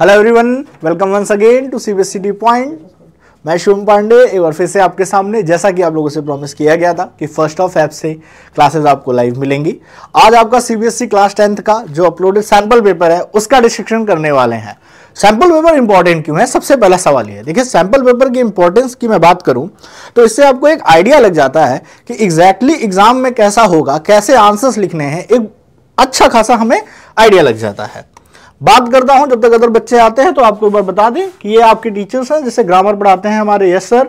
Hello everyone welcome once again to CBSE T point मैं शुभम पांडे एक बार फिर से आपके सामने जैसा कि आप लोगों से प्रॉमिस किया गया था कि फर्स्ट ऑफ ऐप से क्लासेस आपको लाइव मिलेंगी आज आपका सीबीएसई क्लास टेंथ का जो अपलोडेड सैंपल पेपर है उसका डिस्क्रिप्शन करने वाले हैं सैंपल पेपर इंपॉर्टेंट क्यों है सबसे पहला सवाल ये देखिए सैंपल पेपर की इंपॉर्टेंस की मैं बात करूं तो इससे आपको एक आइडिया लग जाता है कि एग्जैक्टली exactly एग्जाम में कैसा होगा कैसे आंसर्स लिखने हैं एक अच्छा खासा हमें आइडिया लग जाता है बात करता हूं जब तक अदर बच्चे आते हैं तो आपको एक बार बता दें कि ये आपके टीचर्स हैं जैसे ग्रामर पढ़ाते हैं हमारे यस सर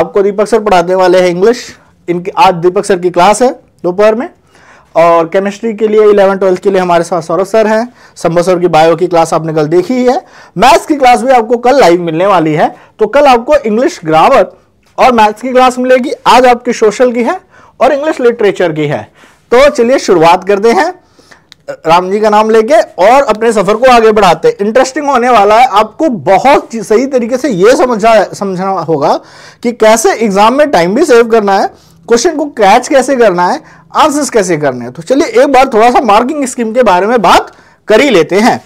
आपको दीपक सर पढ़ाने वाले हैं इंग्लिश इनकी आज दीपक सर की क्लास है दोपहर में और केमिस्ट्री के लिए इलेवन ट्वेल्थ के लिए हमारे साथ सौरभ सर हैं संभव सर की बायो की क्लास आपने कल देखी ही है मैथ्स की क्लास भी आपको कल लाइव मिलने वाली है तो कल आपको इंग्लिश ग्रामर और मैथ्स की क्लास मिलेगी आज आपकी सोशल की है और इंग्लिश लिटरेचर की है तो चलिए शुरुआत करते हैं राम जी का नाम लेके और अपने सफर को आगे बढ़ाते हैं इंटरेस्टिंग होने वाला है आपको बहुत सही तरीके से यह समझा समझना होगा कि कैसे एग्जाम में टाइम भी सेव करना है क्वेश्चन को कैच कैसे करना है आंसर्स कैसे करने हैं तो चलिए एक बार थोड़ा सा मार्किंग स्कीम के बारे में बात कर ही लेते हैं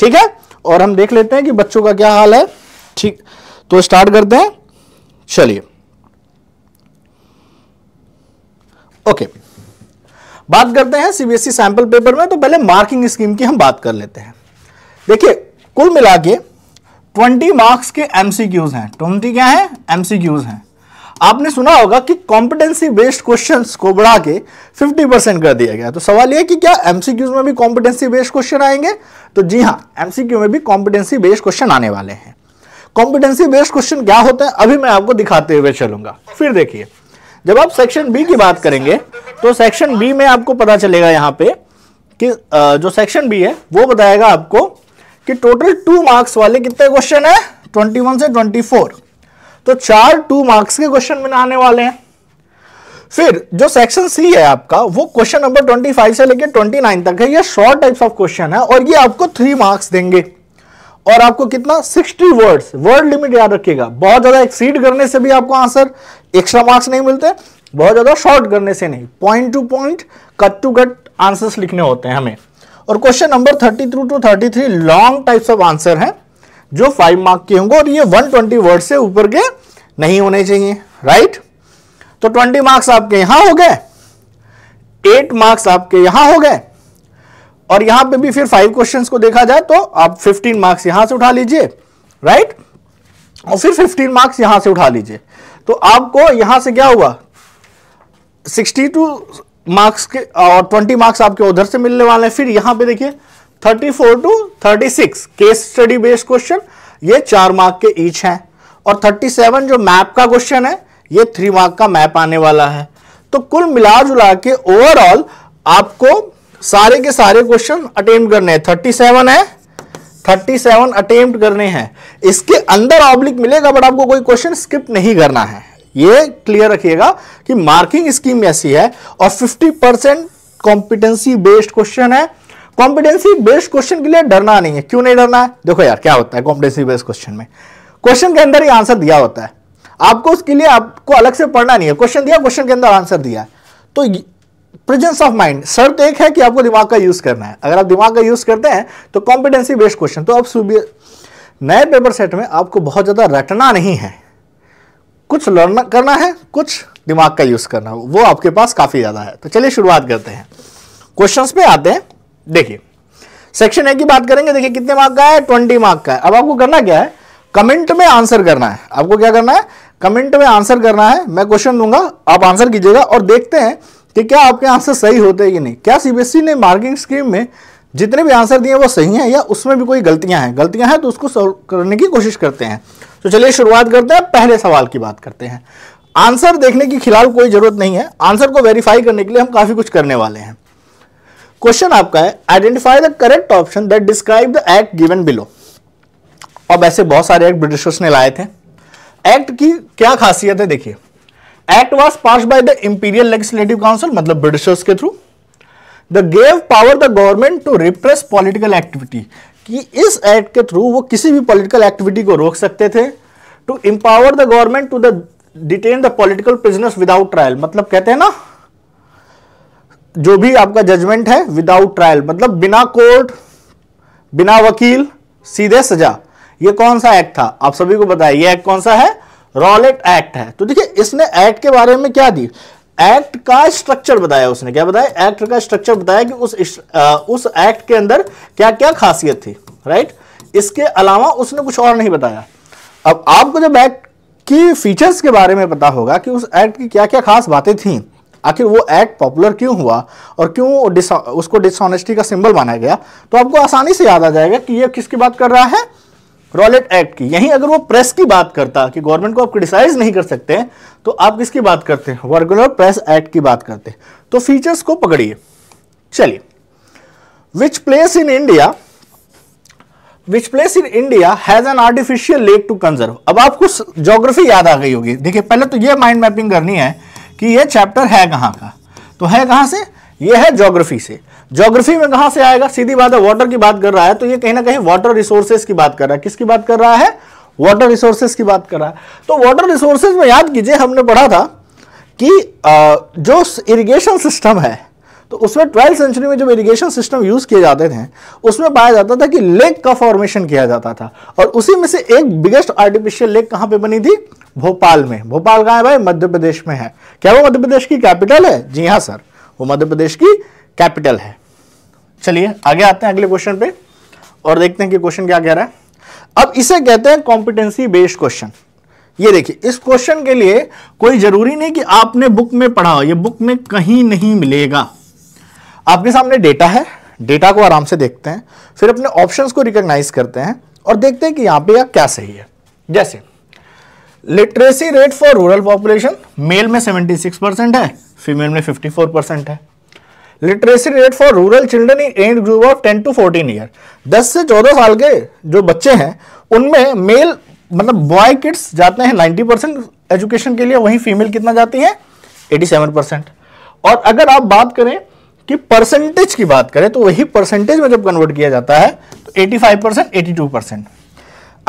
ठीक है और हम देख लेते हैं कि बच्चों का क्या हाल है ठीक तो स्टार्ट करते हैं चलिए ओके okay. बात करते हैं सीबीएसई सैंपल पेपर में तो पहले मार्किंग स्कीम की हम बात कर लेते हैं देखिए कुल मिला के ट्वेंटी मार्क्स के एमसीक्यूज हैं ट्वेंटी क्या है एमसीक्यूज हैं आपने सुना होगा कि कॉम्पिटेंसी बेस्ड क्वेश्चन को बढ़ा के 50 परसेंट कर दिया गया तो सवाल यह कि क्या एमसीक्यूज में भी कॉम्पिटेंसी बेस्ड क्वेश्चन आएंगे तो जी हाँ एमसीक्यू में भी कॉम्पिटेंसी बेस्ड क्वेश्चन आने वाले हैं कॉम्पिटेंसी बेस्ड क्वेश्चन क्या होते हैं अभी मैं आपको दिखाते हुए चलूंगा फिर देखिए जब आप सेक्शन बी की बात करेंगे तो सेक्शन बी में आपको पता चलेगा यहाँ पे कि जो सेक्शन बी है वो बताएगा आपको कि टोटल टू मार्क्स वाले कितने क्वेश्चन है 21 से 24 तो चार टू मार्क्स के क्वेश्चन में आने वाले हैं फिर जो सेक्शन सी है आपका वो क्वेश्चन नंबर 25 से लेकर 29 तक है ये शॉर्ट टाइप्स ऑफ क्वेश्चन है और ये आपको थ्री मार्क्स देंगे और आपको कितना 60 वर्ड्स वर्ड लिमिट याद रखिएगा बहुत ज्यादा एक्सीड करने से भी आपको आंसर एक्स्ट्रा मार्क्स नहीं मिलते बहुत ज़्यादा शॉर्ट करने से नहीं point to point cut to cut answers लिखने होते हैं हमें और question number thirty through two thirty three long types of answer हैं जो फाइव मार्क के होंगे और ये वन ट्वेंटी वर्ड से ऊपर के नहीं होने चाहिए राइट तो ट्वेंटी मार्क्स आपके यहां हो गए एट मार्क्स आपके यहां हो गए और यहां पे भी फिर फाइव क्वेश्चंस को देखा जाए तो आप फिफ्टीन मार्क्स यहां से उठा लीजिए राइट और फिर फिफ्टीन मार्क्स यहां से उठा लीजिए तो आपको यहां से क्या हुआ 62 मार्क्स के और 20 मार्क्स आपके उधर से मिलने वाले हैं फिर यहां पे देखिए 34 to 36 case study based question ये चार मार्क के ईच हैं और 37 जो मैप का क्वेश्चन है ये थ्री मार्क का मैप आने वाला है तो कुल मिला जुला के ओवरऑल आपको सारे के सारे क्वेश्चन अटेम्प्ट करने हैं 37 है थर्टी सेवन अटेम्प्ट करने हैं इसके अंदर ऑब्लिक मिलेगा बट आपको कोई क्वेश्चन स्किप नहीं करना है ये क्लियर रखिएगा कि मार्किंग स्कीम ऐसी है और 50 परसेंट कॉम्पिटेंसी बेस्ड क्वेश्चन है कॉम्पिटेंसी बेस्ड क्वेश्चन के लिए डरना नहीं है क्यों नहीं डरना है देखो यार क्या होता है कॉम्पिटेंसी बेस्ड क्वेश्चन में क्वेश्चन के अंदर ही आंसर दिया होता है आपको उसके लिए आपको अलग से पढ़ना नहीं है क्वेश्चन दिया क्वेश्चन के अंदर आंसर दिया तो प्रेजेंस ऑफ माइंड शर्त एक है कि आपको दिमाग का यूज करना है अगर आप दिमाग का यूज करते हैं तो कॉम्पिटेंसी बेस्ड क्वेश्चन तो अब नए पेपर सेट में आपको बहुत ज़्यादा रटना नहीं है कुछ लर्न करना है कुछ दिमाग का यूज करना वो आपके पास काफ़ी ज़्यादा है तो चलिए शुरुआत करते हैं क्वेश्चंस पे आते हैं देखिए सेक्शन ए की बात करेंगे देखिए कितने मार्क का है ट्वेंटी मार्क का है अब आपको करना क्या है कमेंट में आंसर करना है आपको क्या करना है कमेंट में आंसर करना है मैं क्वेश्चन दूंगा आप आंसर कीजिएगा और देखते हैं कि क्या आपके आंसर सही होते हैं कि नहीं क्या सीबीएसई e ने मार्किंग स्कीम में जितने भी आंसर दिए वो सही हैं या उसमें भी कोई गलतियां हैं गलतियां हैं तो उसको सॉल्व करने की कोशिश करते हैं तो चलिए शुरुआत करते हैं पहले सवाल की बात करते हैं आंसर देखने की खिलाफ कोई जरूरत नहीं है आंसर को वेरीफाई करने के लिए हम काफ़ी कुछ करने वाले हैं क्वेश्चन आपका है identify the correct option that describe the act given below अब ऐसे बहुत सारे एक्ट ब्रिटिशर्स ने लाए थे एक्ट की क्या खासियत है देखिए act was pass by the imperial legislative council मतलब ब्रिटिशर्स के through the gave power the government to repress political activity कि इस एक्ट के थ्रू वो किसी भी पॉलिटिकल एक्टिविटी को रोक सकते थे to empower the government to the detain the political prisoners without trial मतलब कहते हैं ना जो भी आपका जजमेंट है विदाउट ट्रायल मतलब बिना कोर्ट बिना वकील सीधे सजा ये कौन सा एक्ट था आप सभी को बताया ये एक्ट कौन सा है रॉलेट एक्ट है तो देखिए इसने एक्ट के बारे में क्या दी एक्ट का स्ट्रक्चर बताया उसने क्या बताया एक्ट का स्ट्रक्चर बताया कि उस उस एक्ट के अंदर क्या क्या खासियत थी राइट इसके अलावा उसने कुछ और नहीं बताया अब आपको जब एक्ट की फीचर्स के बारे में पता होगा कि उस एक्ट की क्या क्या खास बातें थी आखिर वो एक्ट पॉपुलर क्यों हुआ और क्यों उसको डिसऑनेस्टी का सिंबल माना गया तो आपको आसानी से याद आ जाएगा कि ये किसकी बात कर रहा है रॉलेट एक्ट की यहीं अगर वो प्रेस की बात करता कि गवर्नमेंट को आप क्रिटिसाइज नहीं कर सकते तो आप किसकी बात करते हैं वर्गुलर प्रेस एक्ट की बात करते तो फीचर्स को पकड़िए चलिए which place in India which place in India has an artificial lake to conserve अब आपको जोग्राफी याद आ गई होगी देखिए पहले तो यह माइंड मैपिंग करनी है कि यह चैप्टर है कहां का तो है कहां से ये है ज्योग्राफी से ज्योग्राफी में कहां से आएगा सीधी बात है वाटर की बात कर रहा है तो ये कहीं ना कहीं वाटर रिसोर्सेज की बात कर रहा है किसकी बात कर रहा है वाटर रिसोर्सेज की बात कर रहा है तो वाटर रिसोर्सेज में याद कीजिए हमने पढ़ा था कि जो इरिगेशन सिस्टम है तो उसमें ट्वेल्थ सेंचुरी में जब इरिगेशन सिस्टम यूज़ किए जाते थे उसमें पाया जाता था कि लेक का फॉर्मेशन किया जाता था और उसी में से एक बिगेस्ट आर्टिफिशियल लेक कहां पे बनी थी भोपाल में भोपाल कहा है भाई मध्य प्रदेश में है क्या वो मध्य प्रदेश की कैपिटल है जी हाँ सर वो मध्य प्रदेश की कैपिटल है चलिए आगे आते हैं अगले क्वेश्चन पे और देखते हैं कि क्वेश्चन क्या कह रहा है अब इसे कहते हैं कॉम्पिटेंसी बेस्ड क्वेश्चन ये देखिए इस क्वेश्चन के लिए कोई जरूरी नहीं कि आपने बुक में पढ़ा हो ये बुक में कहीं नहीं मिलेगा आपके सामने डेटा है डेटा को आराम से देखते हैं फिर अपने ऑप्शंस को रिकॉग्नाइज करते हैं और देखते हैं कि यहां पे क्या सही है जैसे literacy rate for rural population male में 76 परसेंट है फीमेल में 54 परसेंट है literacy rate for rural children in age group of 10 to 14 year 10 से 14 साल के जो बच्चे हैं उनमें मेल मतलब बॉय किड्स जाते हैं 90 परसेंट एजुकेशन के लिए वहीं फीमेल कितना जाती है 87 परसेंट और अगर आप बात करें कि परसेंटेज की बात करें तो वही परसेंटेज में जब कन्वर्ट किया जाता है तो फाइव परसेंट एटी परसेंट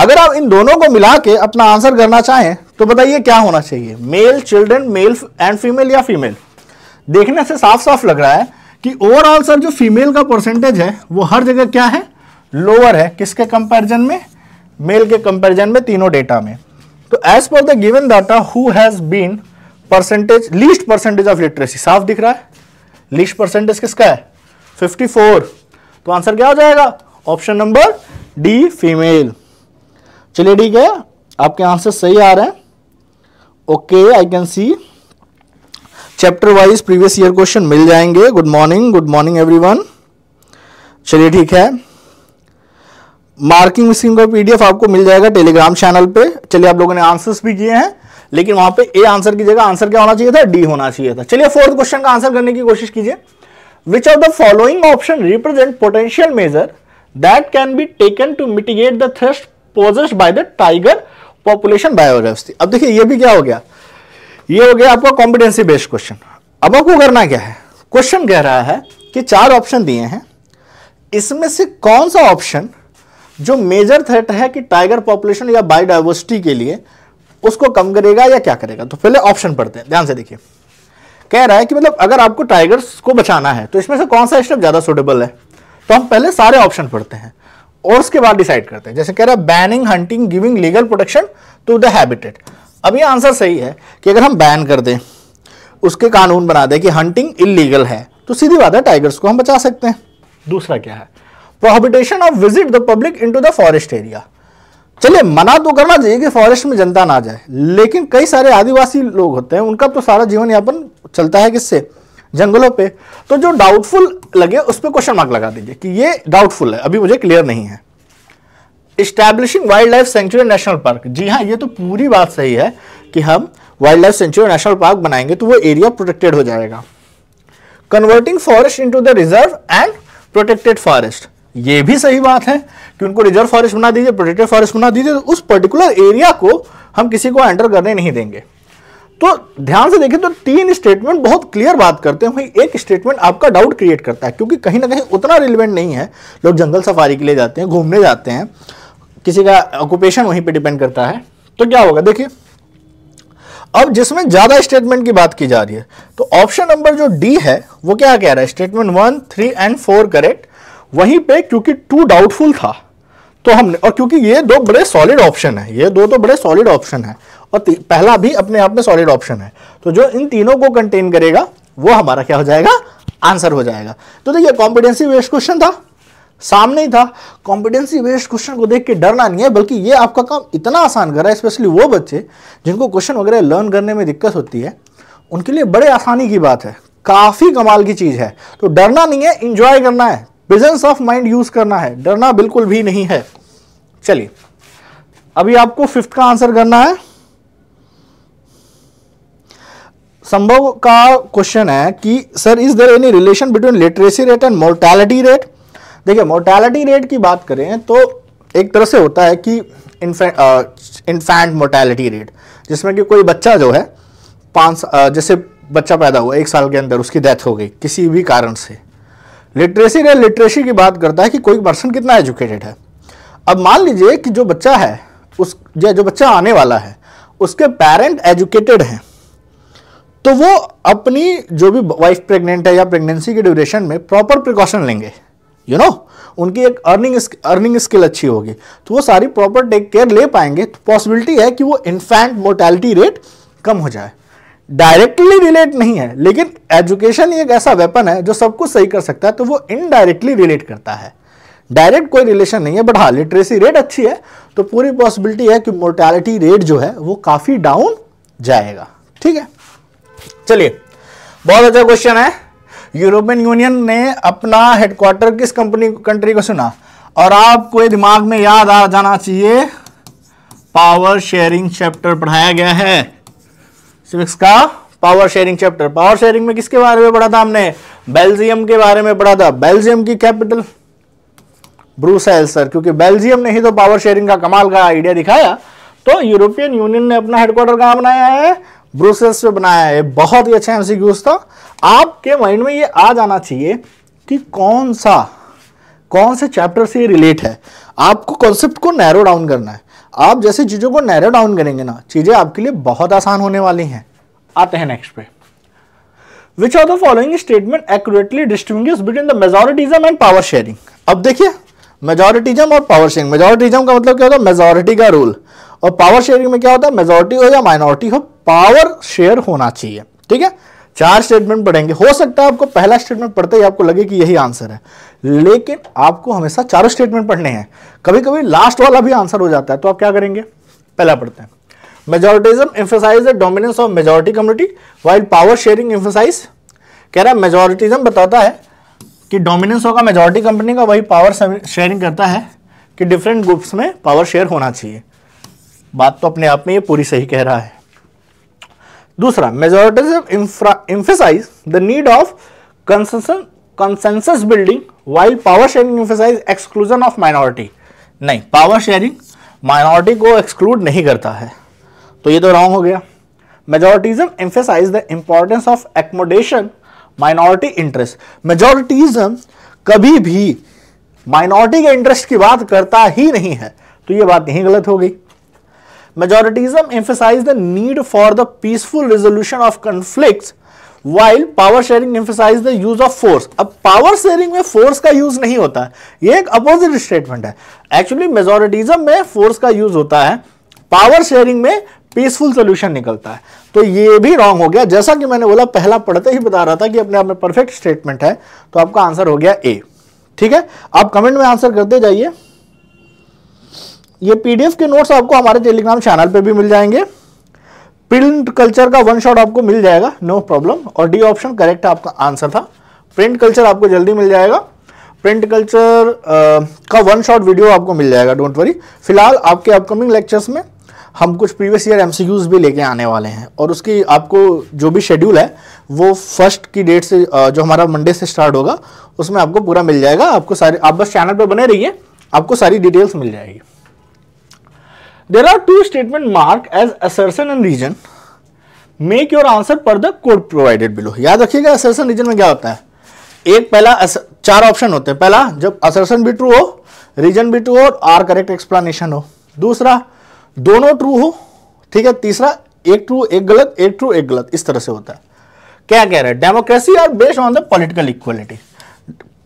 अगर आप इन दोनों को मिला के अपना आंसर करना चाहें तो बताइए क्या होना चाहिए male children male and female या फीमेल देखने से साफ साफ लग रहा है कि ओवरऑल सर जो फीमेल का परसेंटेज है वो हर जगह क्या है लोअर है किसके कंपैरिजन में मेल के कंपैरिजन में तीनों डेटा में तो एज पर the given data who has been percentage least percentage of literacy साफ दिख रहा है लीस्ट परसेंटेज किसका है 54 तो आंसर क्या हो जाएगा ऑप्शन नंबर डी फीमेल चलिए ठीक है आपके आंसर सही आ रहे हैं okay I can see chapter wise previous year question मिल जाएंगे good morning good morning everyone चलिए ठीक है मार्किंग स्कीम का पीडीएफ आपको मिल जाएगा टेलीग्राम चैनल पे चलिए आप लोगों ने आंसर्स भी किए हैं लेकिन वहां पे ए आंसर की जगह आंसर क्या होना चाहिए था डी होना चाहिए था चलिए फोर्थ क्वेश्चन का आंसर करने की कोशिश कीजिए which of the following option represent potential measure that can be taken to mitigate the thrust posed by the tiger population biodiversity अब देखिए ये भी क्या हो गया ये हो गया आपका कॉम्पिटेंसी बेस्ड क्वेश्चन अब आपको करना क्या है क्वेश्चन कह रहा है कि चार ऑप्शन दिए हैं इसमें से कौन सा ऑप्शन जो मेजर थ्रेट है कि टाइगर पॉपुलेशन या बायोडाइवर्सिटी के लिए उसको कम करेगा या क्या करेगा तो पहले ऑप्शन पढ़ते हैं ध्यान से देखिए कह रहा है कि मतलब अगर आपको टाइगर्स को बचाना है तो इसमें से कौन सा स्टेप ज़्यादा सुटेबल है तो हम पहले सारे ऑप्शन पढ़ते हैं और उसके बाद डिसाइड करते हैं जैसे कह रहा है banning hunting giving legal protection to the habitat अब ये आंसर सही है कि अगर हम बैन कर दें उसके कानून बना दें कि हंटिंग इलीगल है तो सीधी बात है टाइगर्स को हम बचा सकते हैं दूसरा क्या है prohibition of visit the public to the forest area चलिए मना तो करना चाहिए कि फॉरेस्ट में जनता ना जाए लेकिन कई सारे आदिवासी लोग होते हैं उनका तो सारा जीवन यापन चलता है किससे जंगलों पे तो जो डाउटफुल लगे उस पर क्वेश्चन मार्क लगा दीजिए कि ये डाउटफुल है अभी मुझे क्लियर नहीं है establishing wild life sanctuary national park जी हाँ ये तो पूरी बात सही है कि हम wild life sanctuary national park बनाएंगे तो वो एरिया प्रोटेक्टेड हो जाएगा converting forest into the reserve and protected forest ये भी सही बात है कि उनको रिजर्व फॉरेस्ट बना दीजिए प्रोटेक्टेड फॉरेस्ट बना दीजिए तो उस पर्टिकुलर एरिया को हम किसी को एंटर करने नहीं देंगे तो ध्यान से देखें तो तीन स्टेटमेंट बहुत क्लियर बात करते हैं वहीं एक स्टेटमेंट आपका डाउट क्रिएट करता है क्योंकि कहीं ना कहीं उतना रिलेवेंट नहीं है लोग जंगल सफारी के लिए जाते हैं घूमने जाते हैं किसी का ऑक्यूपेशन वहीं पे डिपेंड करता है तो क्या होगा देखिए अब जिसमें ज़्यादा स्टेटमेंट की बात की जा रही है तो ऑप्शन नंबर जो डी है वो क्या कह रहा है statement one three and four correct वहीं पे क्योंकि टू डाउटफुल था तो हमने और क्योंकि ये दो बड़े सॉलिड ऑप्शन है ये दो तो बड़े सॉलिड ऑप्शन है और पहला भी अपने आप में सॉलिड ऑप्शन है तो जो इन तीनों को कंटेन करेगा वो हमारा क्या हो जाएगा आंसर हो जाएगा तो देखिए कॉम्पिटेंसी वेस्ट क्वेश्चन था सामने ही था कॉम्पिटेंसी वेस्ट क्वेश्चन को देख के डरना नहीं है बल्कि ये आपका काम इतना आसान कर रहा है स्पेशली वो बच्चे जिनको क्वेश्चन वगैरह लर्न करने में दिक्कत होती है उनके लिए बड़े आसानी की बात है काफ़ी कमाल की चीज़ है तो डरना नहीं है इंजॉय करना है प्रेजेंस ऑफ माइंड यूज़ करना है डरना बिल्कुल भी नहीं है चलिए अभी आपको फिफ्थ का आंसर करना है संभव का क्वेश्चन है कि sir is there any relation between literacy rate and mortality rate देखिए मोर्टैलिटी रेट की बात करें तो एक तरह से होता है कि इन्फेंट मोर्टैलिटी रेट जिसमें कि कोई बच्चा जो है पाँच जैसे बच्चा पैदा हुआ एक साल के अंदर उसकी डेथ हो गई किसी भी कारण से लिटरेसी रेट लिटरेसी की बात करता है कि कोई पर्सन कितना एजुकेटेड है अब मान लीजिए कि जो बच्चा है उस जो बच्चा आने वाला है उसके पेरेंट एजुकेटेड हैं तो वो अपनी जो भी वाइफ प्रेग्नेंट है या प्रेगनेंसी के ड्यूरेशन में प्रॉपर प्रिकॉशन लेंगे यू you नो know? उनकी एक अर्निंग अर्निंग स्किल अच्छी होगी तो वो सारी प्रॉपर टेक केयर ले पाएंगे तो पॉसिबिलिटी है कि वो इन्फैंट मोर्टैलिटी रेट कम हो जाए डायरेक्टली रिलेट नहीं है लेकिन एजुकेशन एक ऐसा वेपन है जो सब कुछ सही कर सकता है तो वो इनडायरेक्टली रिलेट करता है डायरेक्ट कोई रिलेशन नहीं है बट हाँ लिटरेसी रेट अच्छी है तो पूरी पॉसिबिलिटी है कि मोर्टैलिटी रेट जो है वो काफ़ी डाउन जाएगा ठीक है चलिए बहुत अच्छा क्वेश्चन है यूरोपियन यूनियन ने अपना हेडक्वार्टर किस कंपनी कंट्री को सुना और आपको दिमाग में याद आ जाना चाहिए पावर शेयरिंग चैप्टर पढ़ाया गया है सिविक्स का power sharing chapter power sharing में किसके बारे में पढ़ा था हमने बेल्जियम के बारे में पढ़ा था बेल्जियम की कैपिटल ब्रूसेल सर क्योंकि बेल्जियम ने ही तो पावर शेयरिंग का कमाल का आइडिया दिखाया तो यूरोपियन यूनियन ने अपना हेडक्वार्टर कहां बनाया है ब्रूसेल्स पे बनाया है बहुत ही अच्छा क्यूज था आपके माइंड में ये आ जाना चाहिए कि कौन सा कौन से चैप्टर से ये रिलेट है आपको कॉन्सेप्ट को नैरो डाउन करना है आप जैसे चीज़ों को नैरो डाउन करेंगे ना चीज़ें आपके लिए बहुत आसान होने वाली हैं आते हैं नेक्स्ट पे which are the following statement accurately distribute between the majorities and power sharing अब देखिए मेजोरिटीजम और पावर शेयरिंग मेजोरिटीजम का मतलब क्या होता है मेजोरिटी का रूल और पावर शेयरिंग में क्या होता है मेजोरिटी हो या माइनॉरिटी हो पावर शेयर होना चाहिए ठीक है चार स्टेटमेंट पढ़ेंगे हो सकता है आपको पहला स्टेटमेंट पढ़ते ही आपको लगे कि यही आंसर है लेकिन आपको हमेशा चारों स्टेटमेंट पढ़ने हैं कभी कभी लास्ट वाला भी आंसर हो जाता है तो आप क्या करेंगे पहला पढ़ते हैं majoritism emphasizes dominance of majority community while power sharing emphasizes कह रहा है मेजोरिटीजम बताता है कि डोमिनेंस होगा मेजोरिटी कंपनी का वही पावर शेयरिंग करता है कि डिफरेंट ग्रुप्स में पावर शेयर होना चाहिए बात तो अपने आप में ये पूरी सही कह रहा है दूसरा majority emphasizes the need of consensus building while power sharing emphasizes exclusion of minority नहीं पावर शेयरिंग माइनॉरिटी को एक्सक्लूड नहीं करता है तो ये तो रॉन्ग हो गया majorities emphasizes the importance of accommodation minority interest majoritism कभी भी माइनॉरिटी के इंटरेस्ट की बात करता ही नहीं है तो यह बात यही गलत हो गई majoritism emphasize the need for the peaceful resolution of conflict while power sharing emphasize the use of force अब पावर शेयरिंग में फोर्स का यूज नहीं होता है यह एक अपोजिट स्टेटमेंट है एक्चुअली मेजोरिटीजम में फोर्स का यूज होता है पावर शेयरिंग में पीसफुल सोल्यूशन निकलता है तो ये भी रॉन्ग हो गया जैसा कि मैंने बोला पहला पढ़ते ही बता रहा था कि अपने आप में परफेक्ट स्टेटमेंट है तो आपका आंसर हो गया ए ठीक है आप कमेंट में आंसर करते जाइए ये पीडीएफ के नोट्स आपको हमारे टेलीग्राम चैनल पे भी मिल जाएंगे प्रिंट कल्चर का वन शॉट आपको मिल जाएगा नो प्रॉब्लम और डी ऑप्शन करेक्ट आपका आंसर था प्रिंट कल्चर आपको जल्दी मिल जाएगा प्रिंट कल्चर का वन शॉट वीडियो आपको मिल जाएगा डोंट वरी फिलहाल आपके अपकमिंग लेक्चर्स में हम कुछ प्रीवियस ईयर एम भी लेके आने वाले हैं और उसकी आपको जो भी शेड्यूल है वो फर्स्ट की डेट से जो हमारा मंडे से स्टार्ट होगा उसमें आपको पूरा मिल जाएगा आपको सारे आप बस चैनल पर बने रहिए आपको सारी डिटेल्स मिल जाएगी there are two statement mark as assertion and reason make your answer per the code provided below याद रखिएगा असर्सन रीजन में क्या होता है एक पहला चार ऑप्शन होते हैं पहला जब असर्सन भी ट्रू हो रीजन भी ट्रू हो और आर करेक्ट एक्सप्लेनेशन हो दूसरा दोनों ट्रू हो ठीक है तीसरा एक ट्रू एक गलत एक ट्रू एक गलत इस तरह से होता है क्या कह रहे हैं democracy are based on the political equality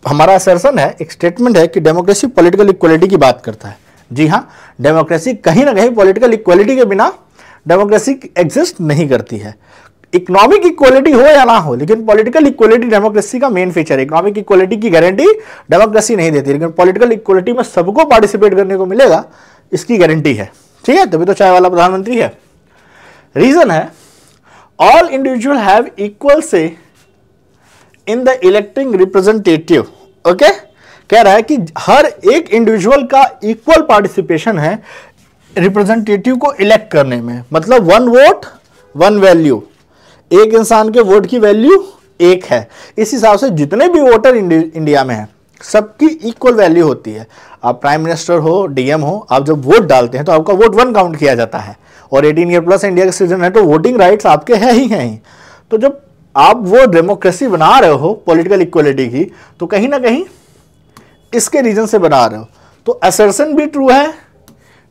हमारा असरसन है एक स्टेटमेंट है कि डेमोक्रेसी पॉलिटिकल इक्वालिटी की बात करता है जी हाँ डेमोक्रेसी कहीं ना कहीं पॉलिटिकल इक्वलिटी के बिना डेमोक्रेसी एग्जिस्ट नहीं करती है इकोनॉमिक इक्वलिटी हो या ना हो लेकिन पॉलिटिकल इक्वलिटी डेमोक्रेसी का मेन फीचर है इकोनॉमिक इक्वालिटी की गारंटी डेमोक्रेसी नहीं देती लेकिन पॉलिटिकल इक्वलिटी में सबको पार्टिसिपेट करने को मिलेगा इसकी गारंटी है ठीक है तभी तो चाय वाला प्रधानमंत्री है रीजन है all individual have equal say in the electing representative okay कह रहा है कि हर एक इंडिविजुअल का इक्वल पार्टिसिपेशन है रिप्रेजेंटेटिव को इलेक्ट करने में मतलब वन वोट वन वैल्यू एक इंसान के वोट की वैल्यू एक है इस हिसाब से जितने भी वोटर इंडिया में हैं सबकी इक्वल वैल्यू होती है आप प्राइम मिनिस्टर हो डीएम हो आप जब वोट डालते हैं तो आपका वोट वन काउंट किया जाता है और 18 ईयर प्लस इंडिया का सिटीजन है तो वोटिंग राइट्स आपके है ही हैं तो जब आप वो डेमोक्रेसी बना रहे हो पॉलिटिकल इक्वलिटी की तो कहीं ना कहीं इसके रीज़न से बना रहे हो तो असरसन भी ट्रू है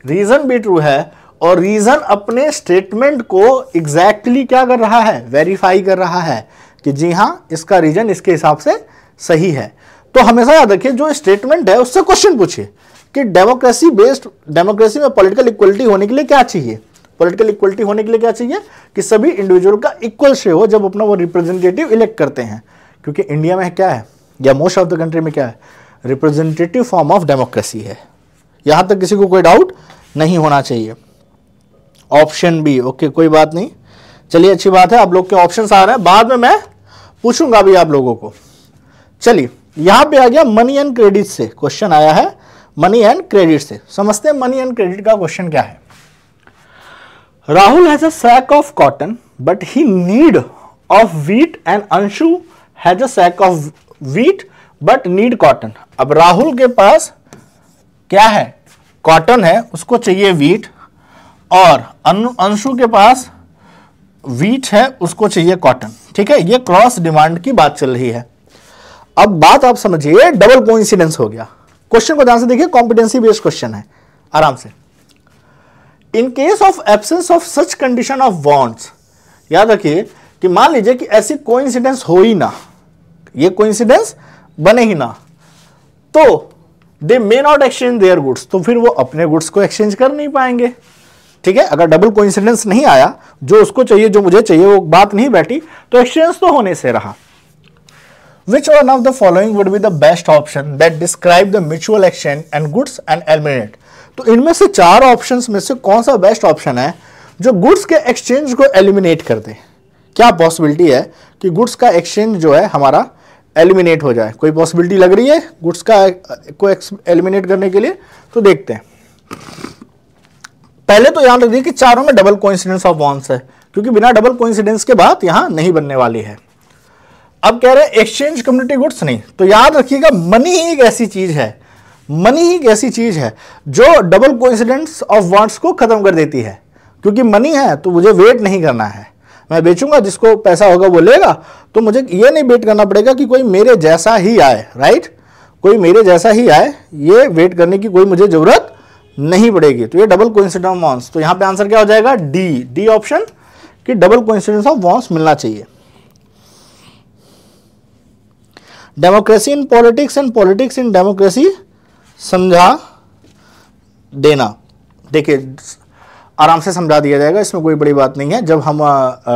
रीज़न भी ट्रू है और रीज़न अपने स्टेटमेंट को एग्जैक्टली exactly क्या कर रहा है वेरीफाई कर रहा है कि जी हाँ इसका रीज़न इसके हिसाब से सही है तो हमेशा याद रखिए जो स्टेटमेंट है उससे क्वेश्चन पूछिए कि डेमोक्रेसी बेस्ड डेमोक्रेसी में पॉलिटिकल इक्वलिटी होने के लिए क्या चाहिए पॉलिटिकल इक्वलिटी होने के लिए क्या चाहिए कि सभी इंडिविजुअल का इक्वल शे हो जब अपना वो रिप्रेजेंटेटिव इलेक्ट करते हैं क्योंकि इंडिया में क्या है या मोस्ट ऑफ द कंट्री में क्या है रिप्रेजेंटेटिव फॉर्म ऑफ डेमोक्रेसी है यहां तक किसी को कोई डाउट नहीं होना चाहिए ऑप्शन बी ओके कोई बात नहीं चलिए अच्छी बात है आप लोग के ऑप्शन आ रहे हैं बाद में मैं पूछूंगा भी आप लोगों को चलिए यहां पे आ गया मनी एंड क्रेडिट से क्वेश्चन आया है मनी एंड क्रेडिट से समझते हैं मनी एंड क्रेडिट का क्वेश्चन क्या है Rahul has a sack of cotton but he need of wheat and Anshu has a sack of wheat but need cotton अब राहुल के पास क्या है कॉटन है उसको चाहिए वीट और अंशु के पास वीट है उसको चाहिए कॉटन ठीक है ये क्रॉस डिमांड की बात चल रही है अब बात आप समझिए डबल कोइंसिडेंस हो गया क्वेश्चन को ध्यान से देखिए कॉम्पिटेंसी बेस्ड क्वेश्चन है आराम से in case of absence of such condition of wants याद रखिए कि मान लीजिए कि ऐसी कोइंसिडेंस हो ही ना ये कोइंसिडेंस बने ही ना तो they may not exchange their goods तो फिर वो अपने गुड्स को एक्सचेंज कर नहीं पाएंगे ठीक है अगर डबल कोइंसिडेंस नहीं आया जो उसको चाहिए जो मुझे चाहिए वो बात नहीं बैठी तो एक्सचेंज तो होने से रहा Which one of the following would be the best option that describe the mutual exchange and goods and eliminate? तो इनमें से चार ऑप्शंस में से कौन सा बेस्ट ऑप्शन है जो गुड्स के एक्सचेंज को एलिमिनेट कर दे क्या पॉसिबिलिटी है कि गुड्स का एक्सचेंज जो है हमारा एलिमिनेट हो जाए कोई पॉसिबिलिटी लग रही है गुड्स का को एलिमिनेट करने के लिए तो देखते हैं पहले तो याद रखिए कि चारों में डबल कोइंसिडेंस ऑफ वॉन्स है क्योंकि बिना डबल कोइंसिडेंस के बात यहाँ नहीं बनने वाली है अब कह रहे हैं एक्सचेंज कम्युनिटी गुड्स नहीं तो याद रखिएगा मनी ही एक ऐसी चीज है मनी ही एक ऐसी चीज है जो डबल कोइंसिडेंस ऑफ वांट्स को खत्म कर देती है क्योंकि मनी है तो मुझे वेट नहीं करना है मैं बेचूंगा जिसको पैसा होगा वो लेगा तो मुझे ये नहीं वेट करना पड़ेगा कि कोई मेरे जैसा ही आए राइट कोई मेरे जैसा ही आए ये वेट करने की कोई मुझे जरूरत नहीं पड़ेगी तो ये डबल कोइंसिडेंट ऑफ वॉन्स तो यहाँ पे आंसर क्या हो जाएगा डी डी ऑप्शन कि डबल कोइंसिडेंस ऑफ वॉन्स मिलना चाहिए democracy in politics and politics in democracy समझा देना देखिए आराम से समझा दिया जाएगा इसमें कोई बड़ी बात नहीं है जब हम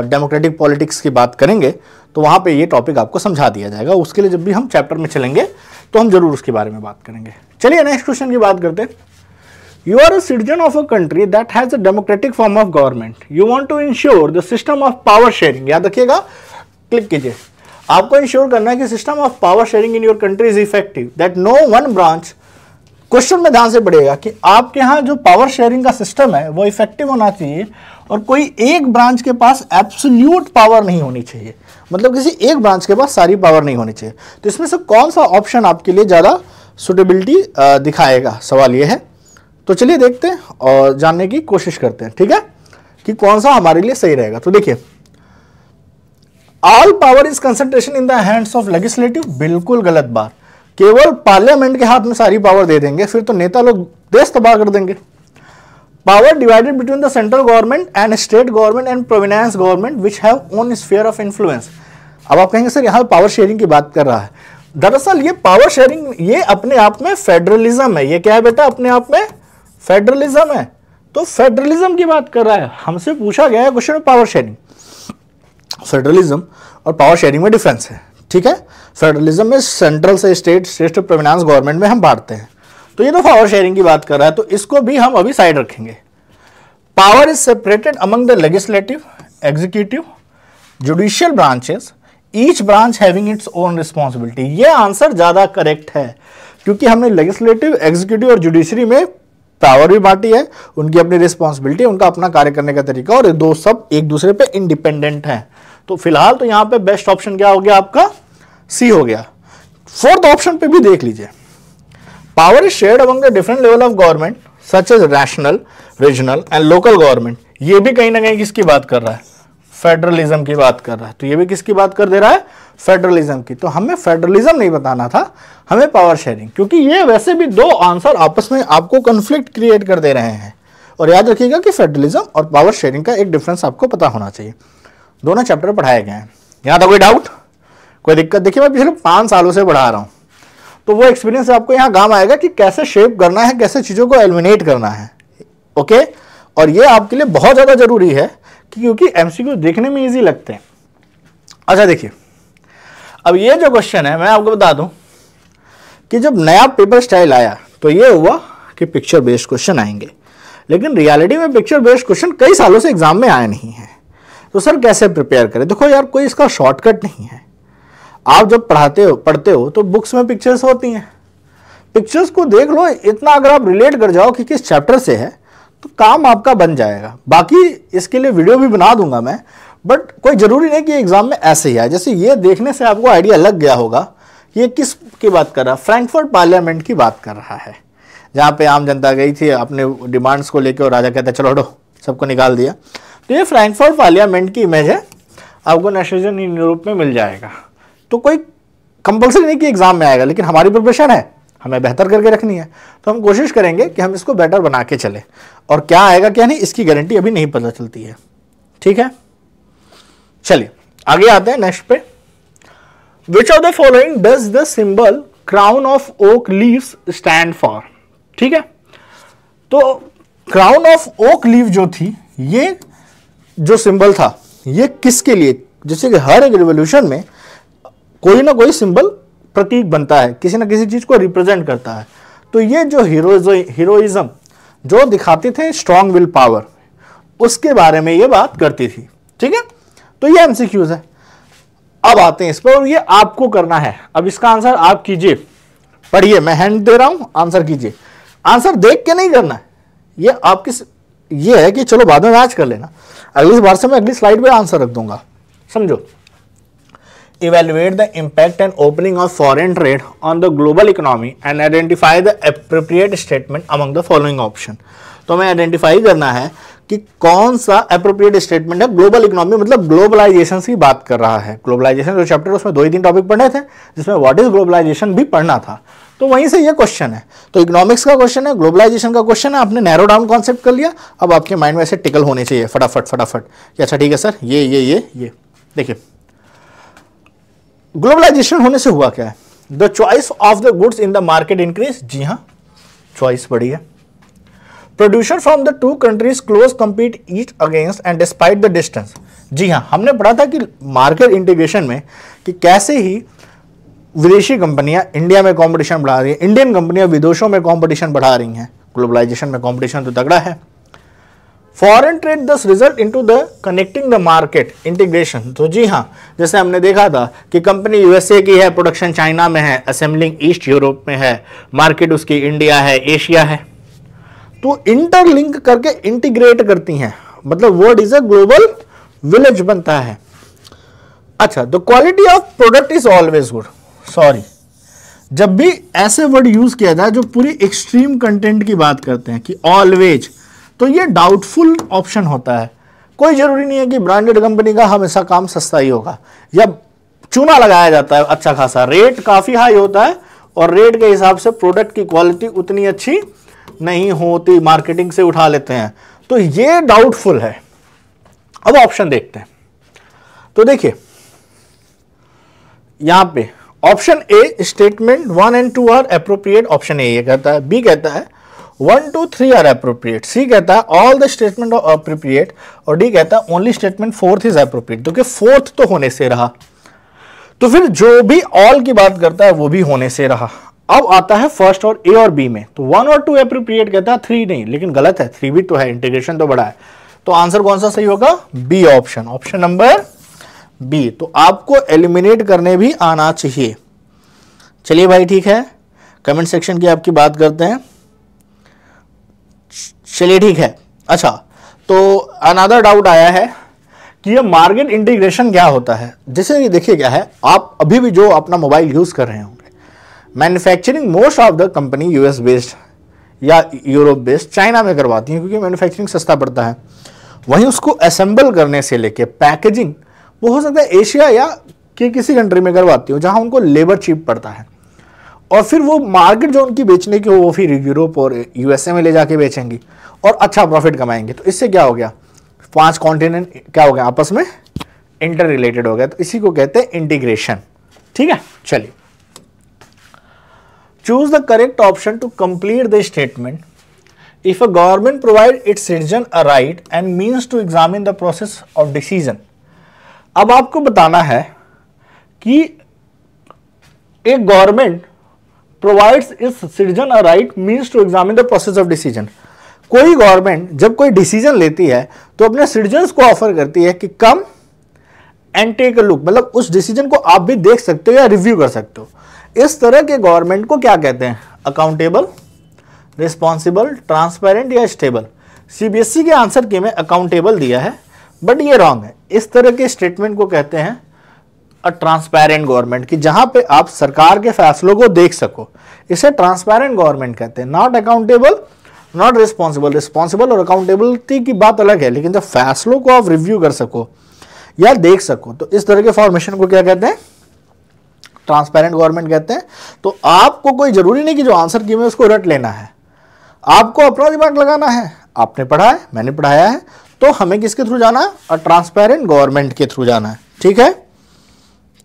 डेमोक्रेटिक पॉलिटिक्स की बात करेंगे तो वहाँ पे ये टॉपिक आपको समझा दिया जाएगा उसके लिए जब भी हम चैप्टर में चलेंगे तो हम जरूर उसके बारे में बात करेंगे चलिए नेक्स्ट क्वेश्चन की बात करते हैं you are a citizen of a country that has a democratic form of government you want to ensure the system of power sharing याद रखिएगा क्लिक कीजिए आपको इंश्योर करना है कि system of power sharing in your country is effective that no one branch question में ध्यान से पड़ेगा कि आपके यहाँ जो पावर शेयरिंग का सिस्टम है वो इफेक्टिव होना चाहिए और कोई एक ब्रांच के पास एब्सोल्यूट पावर नहीं होनी चाहिए मतलब किसी एक ब्रांच के पास सारी पावर नहीं होनी चाहिए तो इसमें से कौन सा ऑप्शन आपके लिए ज़्यादा सुटेबिलिटी दिखाएगा सवाल ये है तो चलिए देखते हैं और जानने की कोशिश करते हैं ठीक है कि कौन सा हमारे लिए सही रहेगा तो देखिए all power is concentration in the hands of legislative बिल्कुल गलत बात केवल पार्लियामेंट के हाथ में सारी पावर दे देंगे फिर तो नेता लोग देश तबाह कर देंगे power divided between the central government and state government and provinces government which have own sphere of influence अब आप कहेंगे सर यहाँ पावर शेयरिंग की बात कर रहा है दरअसल ये पावर शेयरिंग ये अपने आप में फेडरलिज्म है ये क्या है बेटा अपने आप में फेडरलिज्म है तो फेडरलिज्म की बात कर रहा है हमसे पूछा गया है क्वेश्चन पावर शेयरिंग फेडरलिज्म और पावर शेयरिंग में डिफरेंस है ठीक है फेडरलिज्म में सेंट्रल से स्टेट श्रेष्ठ टू गवर्नमेंट में हम बांटते हैं तो ये तो पावर शेयरिंग की बात कर रहा है तो इसको भी हम अभी साइड रखेंगे power is separated among the legislative executive judicial branches each branch having its own responsibility ये आंसर ज़्यादा करेक्ट है क्योंकि हमने लेजिस्लेटिव एग्जीक्यूटिव और जुडिशरी में पावर भी बांटी है उनकी अपनी रिस्पॉन्सिबिलिटी उनका अपना कार्य करने का तरीका और दो सब एक दूसरे पे इंडिपेंडेंट हैं तो फिलहाल तो यहां पे बेस्ट ऑप्शन क्या हो गया आपका सी हो गया फोर्थ ऑप्शन पे भी देख लीजिए power is shared among the different level of government such as rational regional and local government ये भी कहीं ना कहीं किसकी बात कर रहा है फेडरलिज्म की बात कर रहा है तो ये भी किसकी बात कर दे रहा है फेडरलिज्म की तो हमें फेडरलिज्म नहीं बताना था हमें पावर शेयरिंग क्योंकि ये वैसे भी दो आंसर आपस में आपको कंफ्लिक्ट क्रिएट कर दे रहे हैं और याद रखिएगा कि फेडरलिज्म और पावर शेयरिंग का एक डिफरेंस आपको पता होना चाहिए दोनों चैप्टर पढ़ाए गए हैं यहाँ तक कोई डाउट कोई दिक्कत देखिए मैं पिछले पाँच सालों से पढ़ा रहा हूँ तो वो एक्सपीरियंस आपको यहाँ काम आएगा कि कैसे शेप करना है कैसे चीज़ों को एलिमिनेट करना है ओके और ये आपके लिए बहुत ज़्यादा ज़रूरी है क्योंकि एम देखने में ईजी लगते हैं अच्छा देखिए अब ये जो क्वेश्चन है मैं आपको बता दूँ कि जब नया पेपर स्टाइल आया तो ये हुआ कि पिक्चर बेस्ड क्वेश्चन आएंगे लेकिन रियलिटी में पिक्चर बेस्ड क्वेश्चन कई सालों से एग्जाम में आए नहीं है तो सर कैसे प्रिपेयर करें देखो यार कोई इसका शॉर्टकट नहीं है आप जब पढ़ाते हो पढ़ते हो तो बुक्स में पिक्चर्स होती हैं पिक्चर्स को देख लो इतना अगर आप रिलेट कर जाओ कि किस चैप्टर से है तो काम आपका बन जाएगा बाकी इसके लिए वीडियो भी बना दूंगा मैं बट कोई ज़रूरी नहीं कि एग्ज़ाम में ऐसे ही आए जैसे ये देखने से आपको आइडिया लग गया होगा ये किस की बात कर रहा है फ्रैंकफर्ट पार्लियामेंट की बात कर रहा है जहाँ पे आम जनता गई थी अपने डिमांड्स को लेकर और राजा कहता चलो हटो सबको निकाल दिया तो ये फ्रैंकफर्ट पार्लियामेंट की इमेज है आपको नेशनलिज्म इन यूरोप में मिल जाएगा तो कोई कंपलसरी नहीं कि एग्ज़ाम में आएगा लेकिन हमारी प्रिपरेशन है हमें बेहतर करके रखनी है तो हम कोशिश करेंगे कि हम इसको बेटर बना के चले और क्या आएगा क्या नहीं इसकी गारंटी अभी नहीं पता चलती है ठीक है चलिए आगे आते हैं नेक्स्ट पे which of the following does the symbol crown of oak leave stand for ठीक है तो क्राउन ऑफ ओक लीव जो थी ये जो सिंबल था ये किसके लिए जैसे कि हर एक रिवोल्यूशन में कोई ना कोई सिंबल प्रतीक बनता है किसी ना किसी चीज़ को रिप्रेजेंट करता है तो ये जो हीरोइज्म जो दिखाते थे स्ट्रांग विल पावर उसके बारे में ये बात करती थी ठीक है तो ये एमसीक्यूज है अब आते हैं इस पर और ये आपको करना है अब इसका आंसर आप कीजिए पढ़िए मैं हैंड दे रहा हूं आंसर कीजिए आंसर देख के नहीं करना है ये आपकी ये है कि चलो बाद में मैच कर लेना अगली बार से मैं अगली स्लाइड पे आंसर रख दूंगा समझो evaluate the impact and opening of foreign trade on the global economy and identify the appropriate statement among the following option तो हमें आइडेंटिफाई करना है कि कौन सा अप्रोप्रिएट स्टेटमेंट है ग्लोबल इकोनॉमी मतलब ग्लोबलाइजेशन की बात कर रहा है ग्लोबलाइजेशन जो चैप्टर उसमें दो ही तीन टॉपिक पढ़े थे जिसमें वॉट इज ग्लोबलाइजेशन भी पढ़ना था तो वहीं से ये क्वेश्चन है तो इकोनॉमिक्स का क्वेश्चन है ग्लोबलाइजेशन का क्वेश्चन है आपने नैरो डाउन कॉन्सेप्ट कर लिया अब आपके माइंड में ऐसे टिकल होने चाहिए फटाफट फटाफट कि अच्छा ठीक है सर ये ये ये ये देखिए ग्लोबलाइजेशन होने से हुआ क्या है the choice of the goods in the market increase जी हाँ चॉइस बड़ी है producer from the two countries close compete each against and despite the distance जी हाँ हमने पढ़ा था कि मार्केट इंटीग्रेशन में कि कैसे ही विदेशी कंपनियां इंडिया में कंपटीशन बढ़ा रही हैं इंडियन कंपनियां विदेशों में कंपटीशन बढ़ा रही हैं ग्लोबलाइजेशन में कंपटीशन तो तगड़ा है foreign trade thus result into the connecting the market integration तो जी हाँ जैसे हमने देखा था कि कंपनी यूएसए की है प्रोडक्शन चाइना में है असेंबलिंग ईस्ट यूरोप में है मार्केट उसकी इंडिया है एशिया है तो इंटरलिंक करके इंटीग्रेट करती हैं मतलब world is a global village बनता है अच्छा the quality of product is always good sorry जब भी ऐसे वर्ड यूज किया जाए जो पूरी एक्सट्रीम कंटेंट की बात करते हैं कि ऑलवेज तो ये डाउटफुल ऑप्शन होता है कोई ज़रूरी नहीं है कि ब्रांडेड कंपनी का हमेशा काम सस्ता ही होगा या चूना लगाया जाता है अच्छा खासा रेट काफ़ी हाई होता है और रेट के हिसाब से प्रोडक्ट की क्वालिटी उतनी अच्छी नहीं होती मार्केटिंग से उठा लेते हैं तो ये डाउटफुल है अब ऑप्शन देखते हैं तो देखिए यहां पे option A statement one and two are appropriate option A ये कहता है बी कहता है one two three are appropriate C कहता है all the statement are appropriate और डी कहता है only statement fourth is appropriate क्योंकि फोर्थ तो होने से रहा तो फिर जो भी ऑल की बात करता है वो भी होने से रहा अब आता है फर्स्ट और ए और बी में तो वन और टू अप्रोप्रिएट कहता है थ्री नहीं लेकिन गलत है थ्री भी तो है इंटीग्रेशन तो बड़ा है तो आंसर कौन सा सही होगा B option option number B तो आपको एलिमिनेट करने भी आना चाहिए चलिए भाई ठीक है कमेंट सेक्शन की आपकी बात करते हैं चलिए ठीक है अच्छा तो अनादर डाउट आया है कि ये मार्केट इंटीग्रेशन क्या होता है जैसे ये देखिए क्या है आप अभी भी जो अपना मोबाइल यूज़ कर रहे होंगे manufacturing most of the company US based या यूरोप बेस्ड चाइना में करवाती है क्योंकि मैन्युफैक्चरिंग सस्ता पड़ता है वहीं उसको असेंबल करने से लेके पैकेजिंग वो हो सकता है एशिया या कि किसी कंट्री में करवाती हो जहां उनको लेबर चीप पड़ता है और फिर वो मार्केट जो उनकी बेचने की हो वो फिर यूरोप और यूएसए में ले जाके बेचेंगी और अच्छा प्रॉफिट कमाएंगे तो इससे क्या हो गया पांच कॉन्टिनेंट क्या हो गया आपस में इंटर रिलेटेड हो गया तो इसी को कहते हैं इंटीग्रेशन ठीक है चलिए choose the correct option to complete the statement if a government provide its citizen a right and means to examine the process of decision अब आपको बताना है कि एक गवर्नमेंट प्रोवाइड इस citizen a right means to examine the process of कोई government जब कोई डिसीजन लेती है तो अपने सिटीजन्स को ऑफर करती है कि come and take a look मतलब उस डिसीजन को आप भी देख सकते हो या रिव्यू कर सकते हो इस तरह के गवर्नमेंट को क्या कहते हैं अकाउंटेबल रिस्पॉन्सिबल ट्रांसपेरेंट या स्टेबल सीबीएसई e के आंसर के में अकाउंटेबल दिया है बट ये रॉन्ग है इस तरह के स्टेटमेंट को कहते हैं अ ट्रांसपेरेंट गवर्नमेंट कि जहां पे आप सरकार के फैसलों को देख सको इसे ट्रांसपेरेंट गवर्नमेंट कहते हैं not accountable not responsible responsible और अकाउंटेबिलिटी की बात अलग है लेकिन जब फैसलों को आप रिव्यू कर सको या देख सको तो इस तरह के फॉर्मेशन को क्या कहते हैं ट्रांसपेरेंट गवर्नमेंट कहते हैं तो आपको कोई जरूरी नहीं कि जो आंसर की उसको रट लेना है आपको अपना दिमाग लगाना है आपने पढ़ा है मैंने पढ़ाया है तो हमें किसके थ्रू जाना है और ट्रांसपेरेंट गवर्नमेंट के थ्रू जाना है ठीक है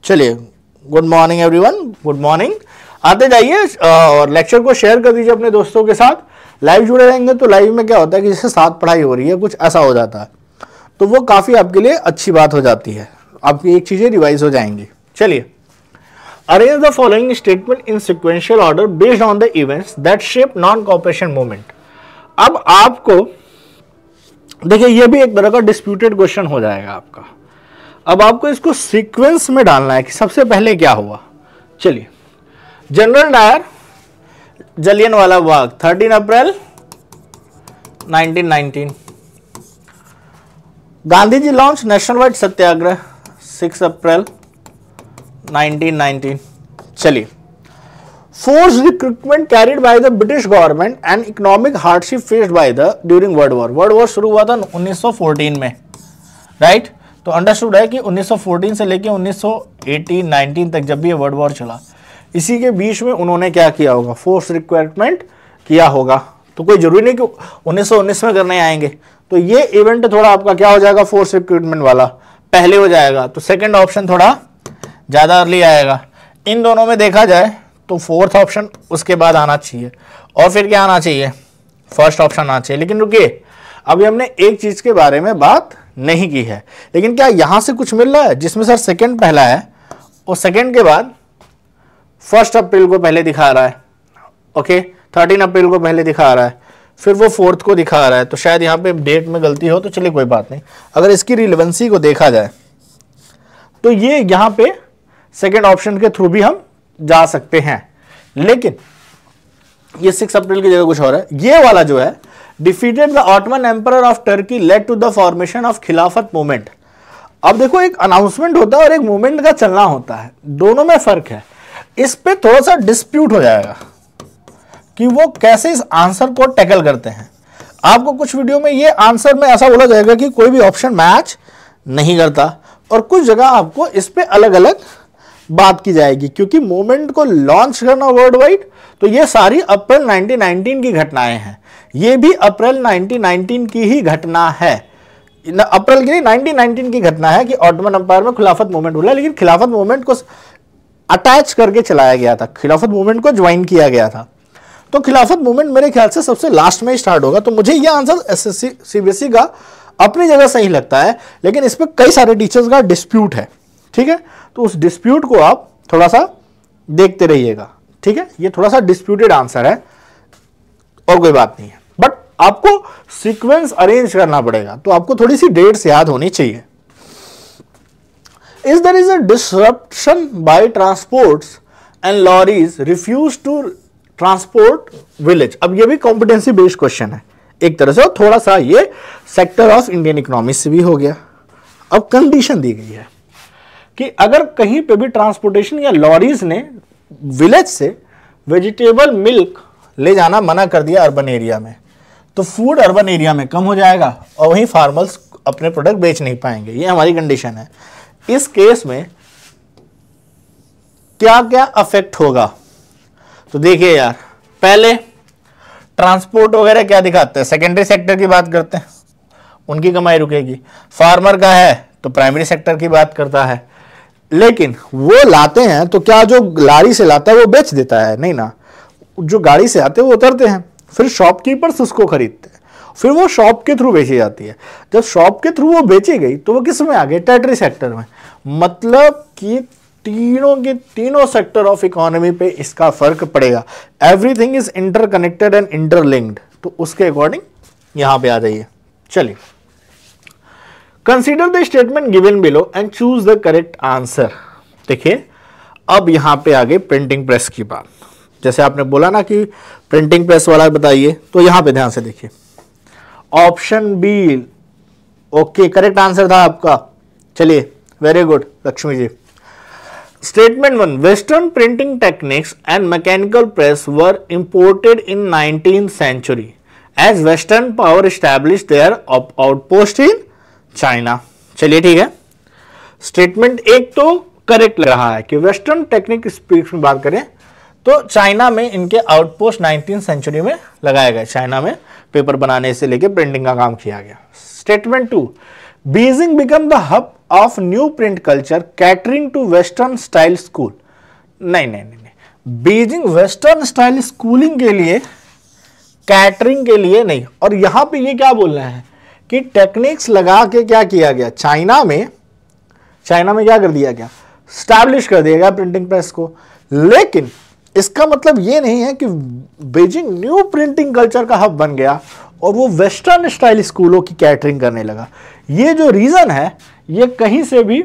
चलिए good morning everyone good morning आते जाइए और लेक्चर को शेयर कर दीजिए अपने दोस्तों के साथ लाइव जुड़े रहेंगे तो लाइव में क्या होता है कि जैसे साथ पढ़ाई हो रही है कुछ ऐसा हो जाता है तो वो काफ़ी आपके लिए अच्छी बात हो जाती है आपकी एक चीज़ें रिवाइज हो जाएंगी चलिए arrange the following statement in sequential order based on the events that shape non cooperation movement अब आपको देखिए ये भी एक तरह का डिस्प्यूटेड क्वेश्चन हो जाएगा आपका अब आपको इसको सीक्वेंस में डालना है कि सबसे पहले क्या हुआ चलिए general Dyer Jallianwala Bagh 13 April 1919 Gandhi ji launch national wide satyagraha 6 April 1919 चलिए force recruitment carried by the British government and economic hardship faced by the during world war world war शुरू हुआ था 1914 में राइट right? तो अंडरस्टूड है कि 1914 से लेके 1918 19 तक जब भी ये वर्ल्ड वॉर चला इसी के बीच में उन्होंने क्या किया होगा फोर्स रिक्वायरमेंट किया होगा तो कोई जरूरी नहीं कि 1919 में करने आएंगे तो ये इवेंट थोड़ा आपका क्या हो जाएगा फोर्स रिक्रूटमेंट वाला पहले हो जाएगा तो सेकेंड ऑप्शन थोड़ा ज़्यादा अर्ली आएगा इन दोनों में देखा जाए तो फोर्थ ऑप्शन उसके बाद आना चाहिए और फिर क्या आना चाहिए फर्स्ट ऑप्शन आना चाहिए लेकिन रुकिए अभी हमने एक चीज़ के बारे में बात नहीं की है लेकिन क्या यहाँ से कुछ मिल रहा है जिसमें सर सेकेंड पहला है और सेकेंड के बाद फर्स्ट अप्रैल को पहले दिखा रहा है ओके थर्टीन अप्रैल को पहले दिखा रहा है फिर वो फोर्थ को दिखा रहा है तो शायद यहाँ पे डेट में गलती हो तो चलिए कोई बात नहीं अगर इसकी रिलेवेंसी को देखा जाए तो ये यहाँ पे सेकेंड ऑप्शन के थ्रू भी हम जा सकते हैं लेकिन ये सिक्स अप्रैल की जगह कुछ और है ये वाला जो है defeated the Ottoman emperor of Turkey led to the formation of Khilafat movement अब देखो एक अनाउंसमेंट होता है और एक मूवमेंट का चलना होता है दोनों में फर्क है इस पे थोड़ा सा डिस्प्यूट हो जाएगा कि वो कैसे इस आंसर को टैकल करते हैं आपको कुछ वीडियो में ये आंसर में ऐसा बोला जाएगा कि कोई भी ऑप्शन मैच नहीं करता और कुछ जगह आपको इस पर अलग अलग बात की जाएगी क्योंकि मूवमेंट को लॉन्च करना वर्ल्ड वाइड तो ये सारी अप्रैल 1919 की घटनाएं हैं ये भी अप्रैल 1919 की ही घटना है अप्रैल की नहीं 1919 की घटना है कि ऑटोमन अंपायर में खिलाफत मूवमेंट बोला लेकिन खिलाफत मूवमेंट को अटैच करके चलाया गया था खिलाफत मूवमेंट को ज्वाइन किया गया था तो खिलाफत मूवमेंट मेरे ख्याल से सबसे लास्ट में स्टार्ट होगा तो मुझे यह आंसर एस एस का अपनी जगह सही लगता है लेकिन इस पर कई सारे टीचर्स का डिस्प्यूट है ठीक है तो उस डिस्प्यूट को आप थोड़ा सा देखते रहिएगा ठीक है ये थोड़ा सा डिस्प्यूटेड आंसर है और कोई बात नहीं है बट आपको सीक्वेंस अरेंज करना पड़ेगा तो आपको थोड़ी सी डेट्स याद होनी चाहिए is there is a disruption by transports and lorries refuse to transport village अब ये भी कॉम्पिटेंसी बेस्ड क्वेश्चन है एक तरह से थोड़ा सा ये सेक्टर ऑफ इंडियन इकोनॉमी से भी हो गया अब कंडीशन दी गई है कि अगर कहीं पे भी ट्रांसपोर्टेशन या लॉरीज ने विलेज से वेजिटेबल मिल्क ले जाना मना कर दिया अर्बन एरिया में तो फूड अर्बन एरिया में कम हो जाएगा और वहीं फार्मर्स अपने प्रोडक्ट बेच नहीं पाएंगे ये हमारी कंडीशन है इस केस में क्या क्या अफेक्ट होगा तो देखिए यार पहले ट्रांसपोर्ट वगैरह क्या दिखाते हैं सेकेंडरी सेक्टर की बात करते हैं उनकी कमाई रुकेगी फार्मर का है तो प्राइमरी सेक्टर की बात करता है लेकिन वो लाते हैं तो क्या जो गाड़ी से लाता है वो बेच देता है नहीं ना जो गाड़ी से आते हैं वो उतरते हैं फिर शॉपकीपर्स उसको खरीदते हैं फिर वो शॉप के थ्रू बेची जाती है जब शॉप के थ्रू वो बेची गई तो वो किस में आ गए टैटरी सेक्टर में मतलब कि तीनों के तीनों सेक्टर ऑफ इकोनॉमी पे इसका फर्क पड़ेगा everything is interconnected and interlinked तो उसके अकॉर्डिंग यहाँ पे आ जाइए चलिए consider the statement given below and choose the correct answer देखिए अब यहां पे आ प्रिंटिंग प्रेस की बात जैसे आपने बोला ना कि प्रिंटिंग प्रेस वाला बताइए तो यहां पे ध्यान से देखिए option B okay correct answer था आपका चलिए very good Lakshmi ji statement one western printing techniques and mechanical press were imported in nineteen century as western power establish their outpost in China चलिए ठीक है स्टेटमेंट एक तो करेक्ट लग रहा है कि वेस्टर्न टेक्निक स्पीड में बात करें तो चाइना में इनके आउटपोस्ट नाइनटीन सेंचुरी में लगाए गए चाइना में पेपर बनाने से लेकर प्रिंटिंग का काम किया गया statement two Beijing become the hub of new print culture catering to western style school नहीं नहीं नहीं, बीजिंग वेस्टर्न स्टाइल स्कूलिंग के लिए कैटरिंग के लिए नहीं और यहां पे ये क्या बोल रहे हैं कि टेक्निक्स लगा के क्या किया गया चाइना में चाइना में क्या कर दिया गया स्टैब्लिश कर दिया गया प्रिंटिंग प्रेस को लेकिन इसका मतलब ये नहीं है कि बीजिंग न्यू प्रिंटिंग कल्चर का हब बन गया और वो वेस्टर्न स्टाइल स्कूलों की कैटरिंग करने लगा ये जो रीज़न है ये कहीं से भी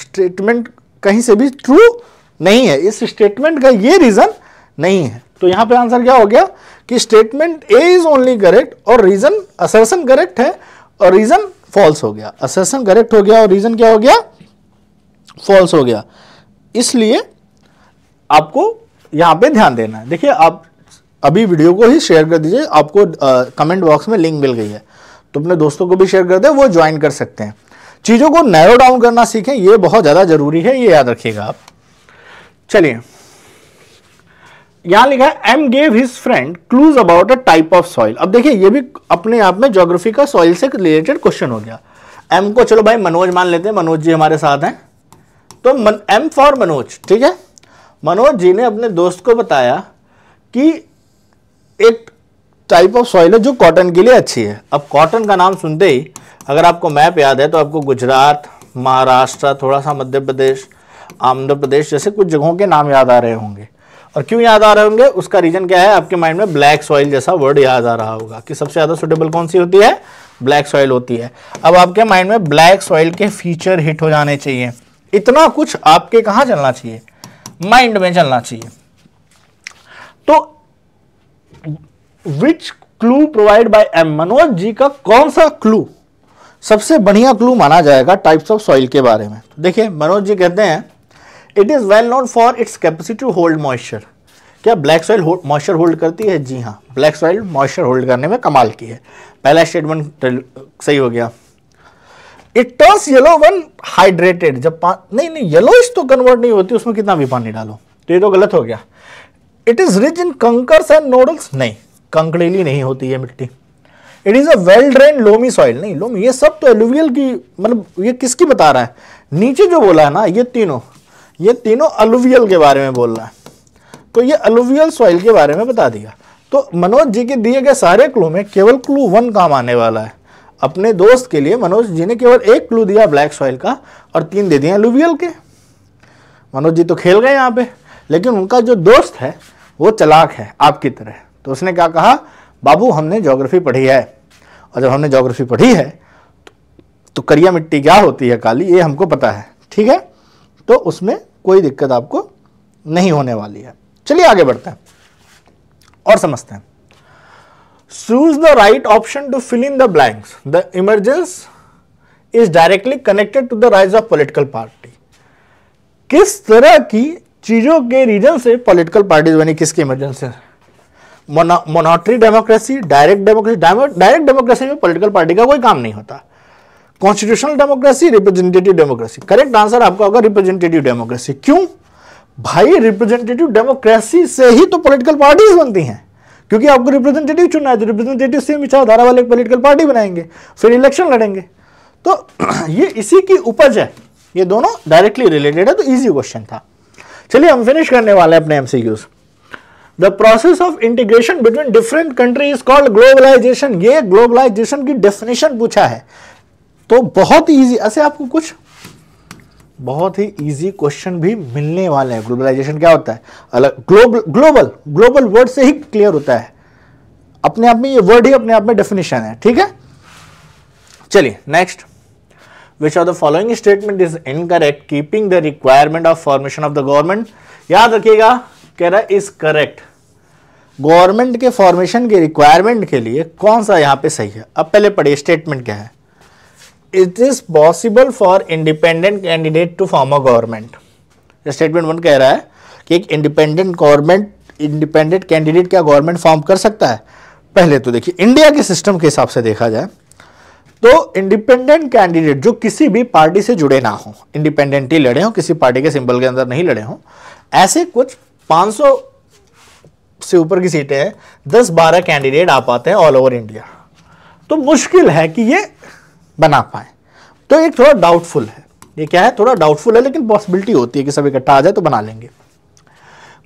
स्टेटमेंट कहीं से भी ट्रू नहीं है इस स्टेटमेंट का ये रीज़न नहीं है तो यहाँ पे आंसर क्या हो गया कि statement A is only correct और रीजन असर्सन करेक्ट है और रीजन फॉल्स हो गया असर्सन करेक्ट हो गया और रीजन क्या हो गया फॉल्स हो गया इसलिए आपको यहां पे ध्यान देना है देखिए आप अभी वीडियो को ही शेयर कर दीजिए आपको कमेंट बॉक्स में लिंक मिल गई है तो अपने दोस्तों को भी शेयर कर दे वो ज्वाइन कर सकते हैं चीज़ों को नैरो डाउन करना सीखें ये बहुत ज़्यादा ज़रूरी है ये याद रखिएगा आप चलिए यहां लिखा है M gave his friend clues about a type of soil अब देखिए ये भी अपने आप में ज्योग्राफी का सॉइल से रिलेटेड क्वेश्चन हो गया एम को चलो भाई मनोज मान लेते हैं मनोज जी हमारे साथ हैं तो मन, एम फॉर मनोज ठीक है मनोज जी ने अपने दोस्त को बताया कि एक टाइप ऑफ सॉइल है जो कॉटन के लिए अच्छी है अब कॉटन का नाम सुनते ही अगर आपको मैप याद है तो आपको गुजरात महाराष्ट्र थोड़ा सा मध्य प्रदेश आंध्र प्रदेश जैसे कुछ जगहों के नाम याद आ रहे होंगे और क्यों याद आ रहे होंगे उसका रीजन क्या है आपके माइंड में ब्लैक सॉइल जैसा वर्ड याद आ रहा होगा कि सबसे ज़्यादा सुटेबल कौन सी होती है ब्लैक सॉइल होती है अब आपके माइंड में ब्लैक सॉइल के फीचर हिट हो जाने चाहिए इतना कुछ आपके कहां चलना चाहिए माइंड में चलना चाहिए तो which clue provide by M Manoj ji का कौन सा क्लू सबसे बढ़िया क्लू माना जाएगा टाइप्स ऑफ सॉइल के बारे में देखिए मनोज जी कहते हैं it is well known for its capacity to hold moisture क्या ब्लैक सॉइल मॉइस्चर होल्ड करती है जी हाँ ब्लैक सॉइल मॉइस्चर होल्ड करने में कमाल की है पहला स्टेटमेंट सही हो गया it turns yellow when hydrated जब नहीं नहीं येलो येलोइश तो कन्वर्ट नहीं होती उसमें कितना भी पानी डालो तो ये तो गलत हो गया it is rich in kankars and nodules नहीं कंकड़ेली नहीं होती है मिट्टी it is a well drain loamy soil नहीं लोमी ये सब तो एलुवियल की मतलब ये किसकी बता रहा है नीचे जो बोला है ना ये तीनों ये तीनों अलुवियल के बारे में बोल रहा है तो ये अलुवियल सॉइल के बारे में बता दिया तो मनोज जी के दिए गए सारे क्लू में केवल क्लू वन काम आने वाला है अपने दोस्त के लिए मनोज जी ने केवल एक क्लू दिया ब्लैक सॉइल का और तीन दे दिए अलुवियल के मनोज जी तो खेल गए यहाँ पे लेकिन उनका जो दोस्त है वो चलाक है आपकी तरह तो उसने क्या कहा बाबू हमने जोग्राफी पढ़ी है और जब हमने जोग्राफी पढ़ी है तो करिया मिट्टी क्या होती है काली ये हमको पता है ठीक है तो उसमें कोई दिक्कत आपको नहीं होने वाली है चलिए आगे बढ़ते हैं और समझते हैं choose the right option to fill in the blanks the emergence is directly connected to the rise of political party किस तरह की चीजों के रीजन से पोलिटिकल पार्टीज बनी किसकी emergency monetary democracy direct democracy direct democracy में पॉलिटिकल पार्टी का कोई काम नहीं होता constitutional democracy representative democracy correct answer आपका होगा रिप्रेजेंटेटिव डेमोक्रेसी क्यों भाई रिप्रेजेंटेटिव डेमोक्रेसी से ही तो पॉलिटिकल पार्टीज बनती हैं क्योंकि आपको रिप्रेजेंटेटिव चुनना है तो रिप्रेजेंटेटिव से विचारधारा वाले पॉलिटिकल पार्टी बनाएंगे फिर इलेक्शन लड़ेंगे तो ये इसी की उपज है ये दोनों डायरेक्टली रिलेटेड है तो ईजी क्वेश्चन था चलिए हम फिनिश करने वाले हैं अपने MCQs the process of integration between different country is called globalization ये ग्लोबलाइजेशन की डेफिनेशन पूछा है तो बहुत ईजी ऐसे अच्छा, आपको कुछ बहुत ही इजी क्वेश्चन भी मिलने वाले हैं ग्लोबलाइजेशन क्या होता है अलग ग्लोबल ग्लोबल ग्लोबल वर्ड से ही क्लियर होता है अपने आप में ये वर्ड ही अपने आप में डेफिनेशन है ठीक है चलिए next which are the following statement is incorrect keeping the requirement of formation of the government याद रखिएगा कह रहा इज करेक्ट गवर्नमेंट के फॉर्मेशन के रिक्वायरमेंट के लिए कौन सा यहां पे सही है अब पहले पढ़िए स्टेटमेंट क्या है it is possible for independent candidate to form a government statement one कह रहा है कि एक इंडिपेंडेंट गवर्नमेंट इंडिपेंडेंट कैंडिडेट क्या गवर्नमेंट फॉर्म कर सकता है पहले तो देखिए इंडिया के सिस्टम के हिसाब से देखा जाए तो इंडिपेंडेंट कैंडिडेट जो किसी भी पार्टी से जुड़े ना हो इंडिपेंडेंटली लड़े हों किसी पार्टी के सिंबल के अंदर नहीं लड़े हों ऐसे कुछ 500 से ऊपर की सीटें हैं 10-12 कैंडिडेट आ पाते हैं ऑल ओवर इंडिया तो मुश्किल है कि ये बना पाए तो एक थोड़ा डाउटफुल है ये क्या है थोड़ा डाउटफुल है लेकिन पॉसिबिलिटी होती है कि सब इकट्ठा आ जाए तो बना लेंगे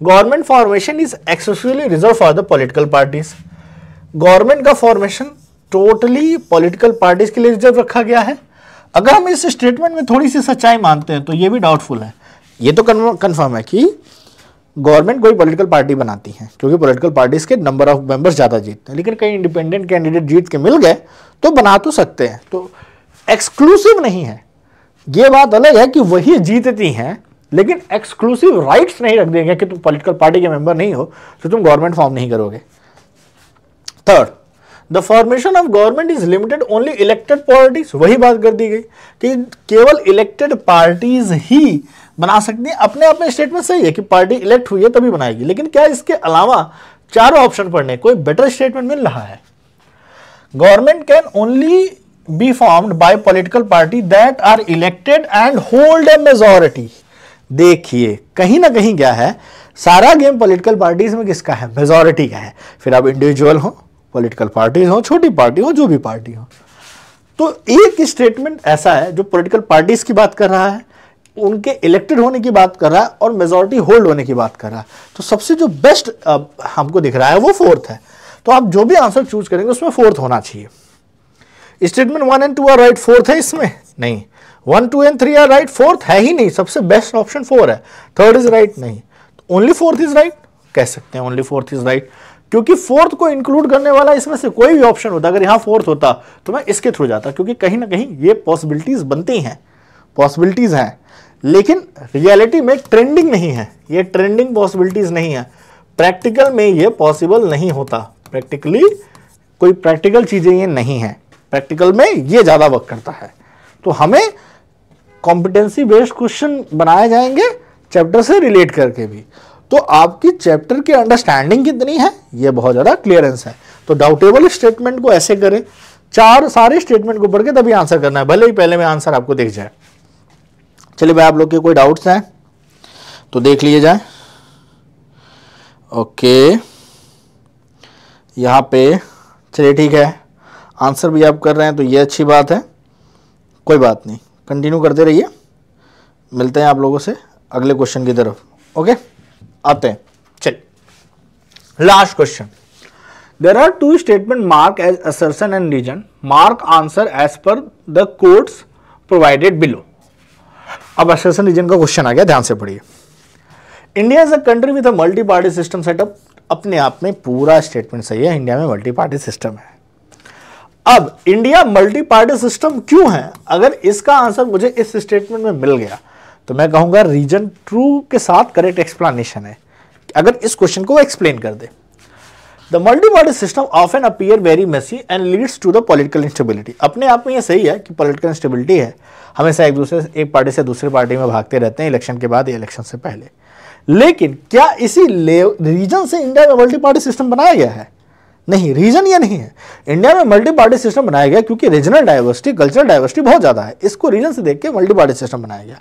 government formation is exclusively reserve for the political parties government का फॉर्मेशन टोटली पॉलिटिकल पार्टीज के लिए रिजर्व रखा गया है अगर हम इस स्टेटमेंट में थोड़ी सी सच्चाई मानते हैं तो ये भी डाउटफुल है ये तो कन्फर्म है कि गवर्नमेंट कोई पॉलिटिकल पार्टी बनाती है क्योंकि पॉलिटिकल पार्टीज के नंबर ऑफ मेंबर्स ज़्यादा जीतते हैं लेकिन कई इंडिपेंडेंट कैंडिडेट जीत के मिल गए तो बना तो सकते हैं तो एक्सक्लूसिव नहीं है ये बात अलग है कि वही जीतती हैं लेकिन एक्सक्लूसिव राइट्स नहीं रख देंगे कि तुम पॉलिटिकल पार्टी के मेंबर नहीं हो तो तुम गवर्नमेंट फॉर्म नहीं करोगे third the formation of government is limited only elected parties वही बात कर दी गई कि केवल इलेक्टेड पार्टीज ही बना सकती है अपने आप में स्टेटमेंट सही है कि पार्टी इलेक्ट हुई है तभी बनाएगी लेकिन क्या इसके अलावा चारों ऑप्शन पढ़ने कोई बेटर स्टेटमेंट मिल रहा है government can only be formed by political party that are elected and hold a majority देखिए कहीं ना कहीं क्या है सारा गेम पॉलिटिकल पार्टीज में किसका है मेजोरिटी का है फिर आप इंडिविजुअल हो पॉलिटिकल पार्टीज हो छोटी पार्टी हो जो भी पार्टी हो तो एक स्टेटमेंट ऐसा है जो पॉलिटिकल पार्टीज की बात कर रहा है उनके इलेक्टेड होने की बात कर रहा है और मेजोरिटी होल्ड होने की बात कर रहा है तो सबसे जो बेस्ट हमको दिख रहा है वो फोर्थ है तो आप जो भी आंसर चूज करेंगे उसमें फोर्थ होना चाहिए statement one and two are right fourth है इसमें नहीं one two and three are right fourth है ही नहीं सबसे बेस्ट ऑप्शन फोर है थर्ड इज राइट नहीं ओनली फोर्थ इज राइट कह सकते हैं ओनली फोर्थ इज राइट क्योंकि फोर्थ को इंक्लूड करने वाला इसमें से कोई भी ऑप्शन होता अगर यहाँ फोर्थ होता तो मैं इसके थ्रू जाता क्योंकि कहीं ना कहीं ये पॉसिबिलिटीज बनती हैं पॉसिबिलिटीज हैं लेकिन रियलिटी में ट्रेंडिंग नहीं है ये ट्रेंडिंग पॉसिबिलिटीज नहीं है प्रैक्टिकल में ये पॉसिबल नहीं होता प्रैक्टिकली कोई प्रैक्टिकल चीज़ें ये नहीं है प्रैक्टिकल में ये ज़्यादा वर्क करता है तो हमें कॉम्पिटेंसी बेस्ड क्वेश्चन बनाए जाएंगे चैप्टर से रिलेट करके भी तो आपकी चैप्टर की अंडरस्टैंडिंग कितनी है ये बहुत ज़्यादा क्लियरेंस है तो डाउटेबल स्टेटमेंट को ऐसे करें चार सारे स्टेटमेंट को पढ़ के तभी आंसर करना है भले ही पहले में आंसर आपको देख जाए चलिए भाई आप लोग के कोई डाउट्स हैं तो देख लिए जाए ओके यहाँ पे चलिए ठीक है आंसर भी आप कर रहे हैं तो ये अच्छी बात है कोई बात नहीं कंटिन्यू करते रहिए मिलते हैं आप लोगों से अगले क्वेश्चन की तरफ ओके आते हैं चलिए last question there are two statement mark as assertion and reason mark answer as पर द कोर्ट्स प्रोवाइडेड बिलो अब असर्सन रीजन का क्वेश्चन आ गया ध्यान से पढ़िए India is a country with a multi party system setup अपने आप में पूरा स्टेटमेंट सही है इंडिया में मल्टी पार्टी सिस्टम है अब इंडिया मल्टी पार्टी सिस्टम क्यों है अगर इसका आंसर मुझे इस स्टेटमेंट में मिल गया तो मैं कहूँगा रीजन ट्रू के साथ करेक्ट एक्सप्लेनेशन है अगर इस क्वेश्चन को एक्सप्लेन कर दे the multi party system of an appear very messy and leads to the political instability अपने आप में ये सही है कि पॉलिटिकल इंस्टेबिलिटी है हमेशा एक दूसरे एक पार्टी से दूसरे पार्टी में भागते रहते हैं इलेक्शन के बाद या इलेक्शन से पहले लेकिन क्या इसी रीजन से इंडिया में मल्टी पार्टी सिस्टम बनाया गया है नहीं रीजन ये नहीं है इंडिया में मल्टी पार्टी सिस्टम बनाया गया क्योंकि रीजनल डाइवर्सिटी कल्चरल डाइवर्सिटी बहुत ज़्यादा है इसको रीजन से देख के मल्टी पार्टी सिस्टम बनाया गया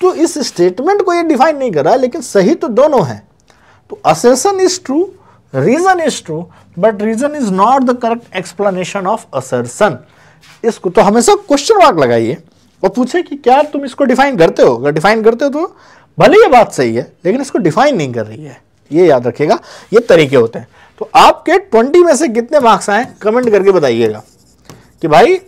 तो इस स्टेटमेंट को ये डिफाइन नहीं कर रहा लेकिन सही तो दोनों हैं तो assertion is true reason is true but reason is not the correct explanation of assertion इसको तो हमेशा क्वेश्चन मार्क लगाइए और पूछे कि क्या तुम इसको डिफाइन करते हो अगर डिफाइन करते हो तो भले ये बात सही है लेकिन इसको डिफाइन नहीं कर रही है ये याद रखिएगा ये तरीके होते हैं तो आपके ट्वेंटी में से कितने मार्क्स आए कमेंट करके बताइएगा कि भाई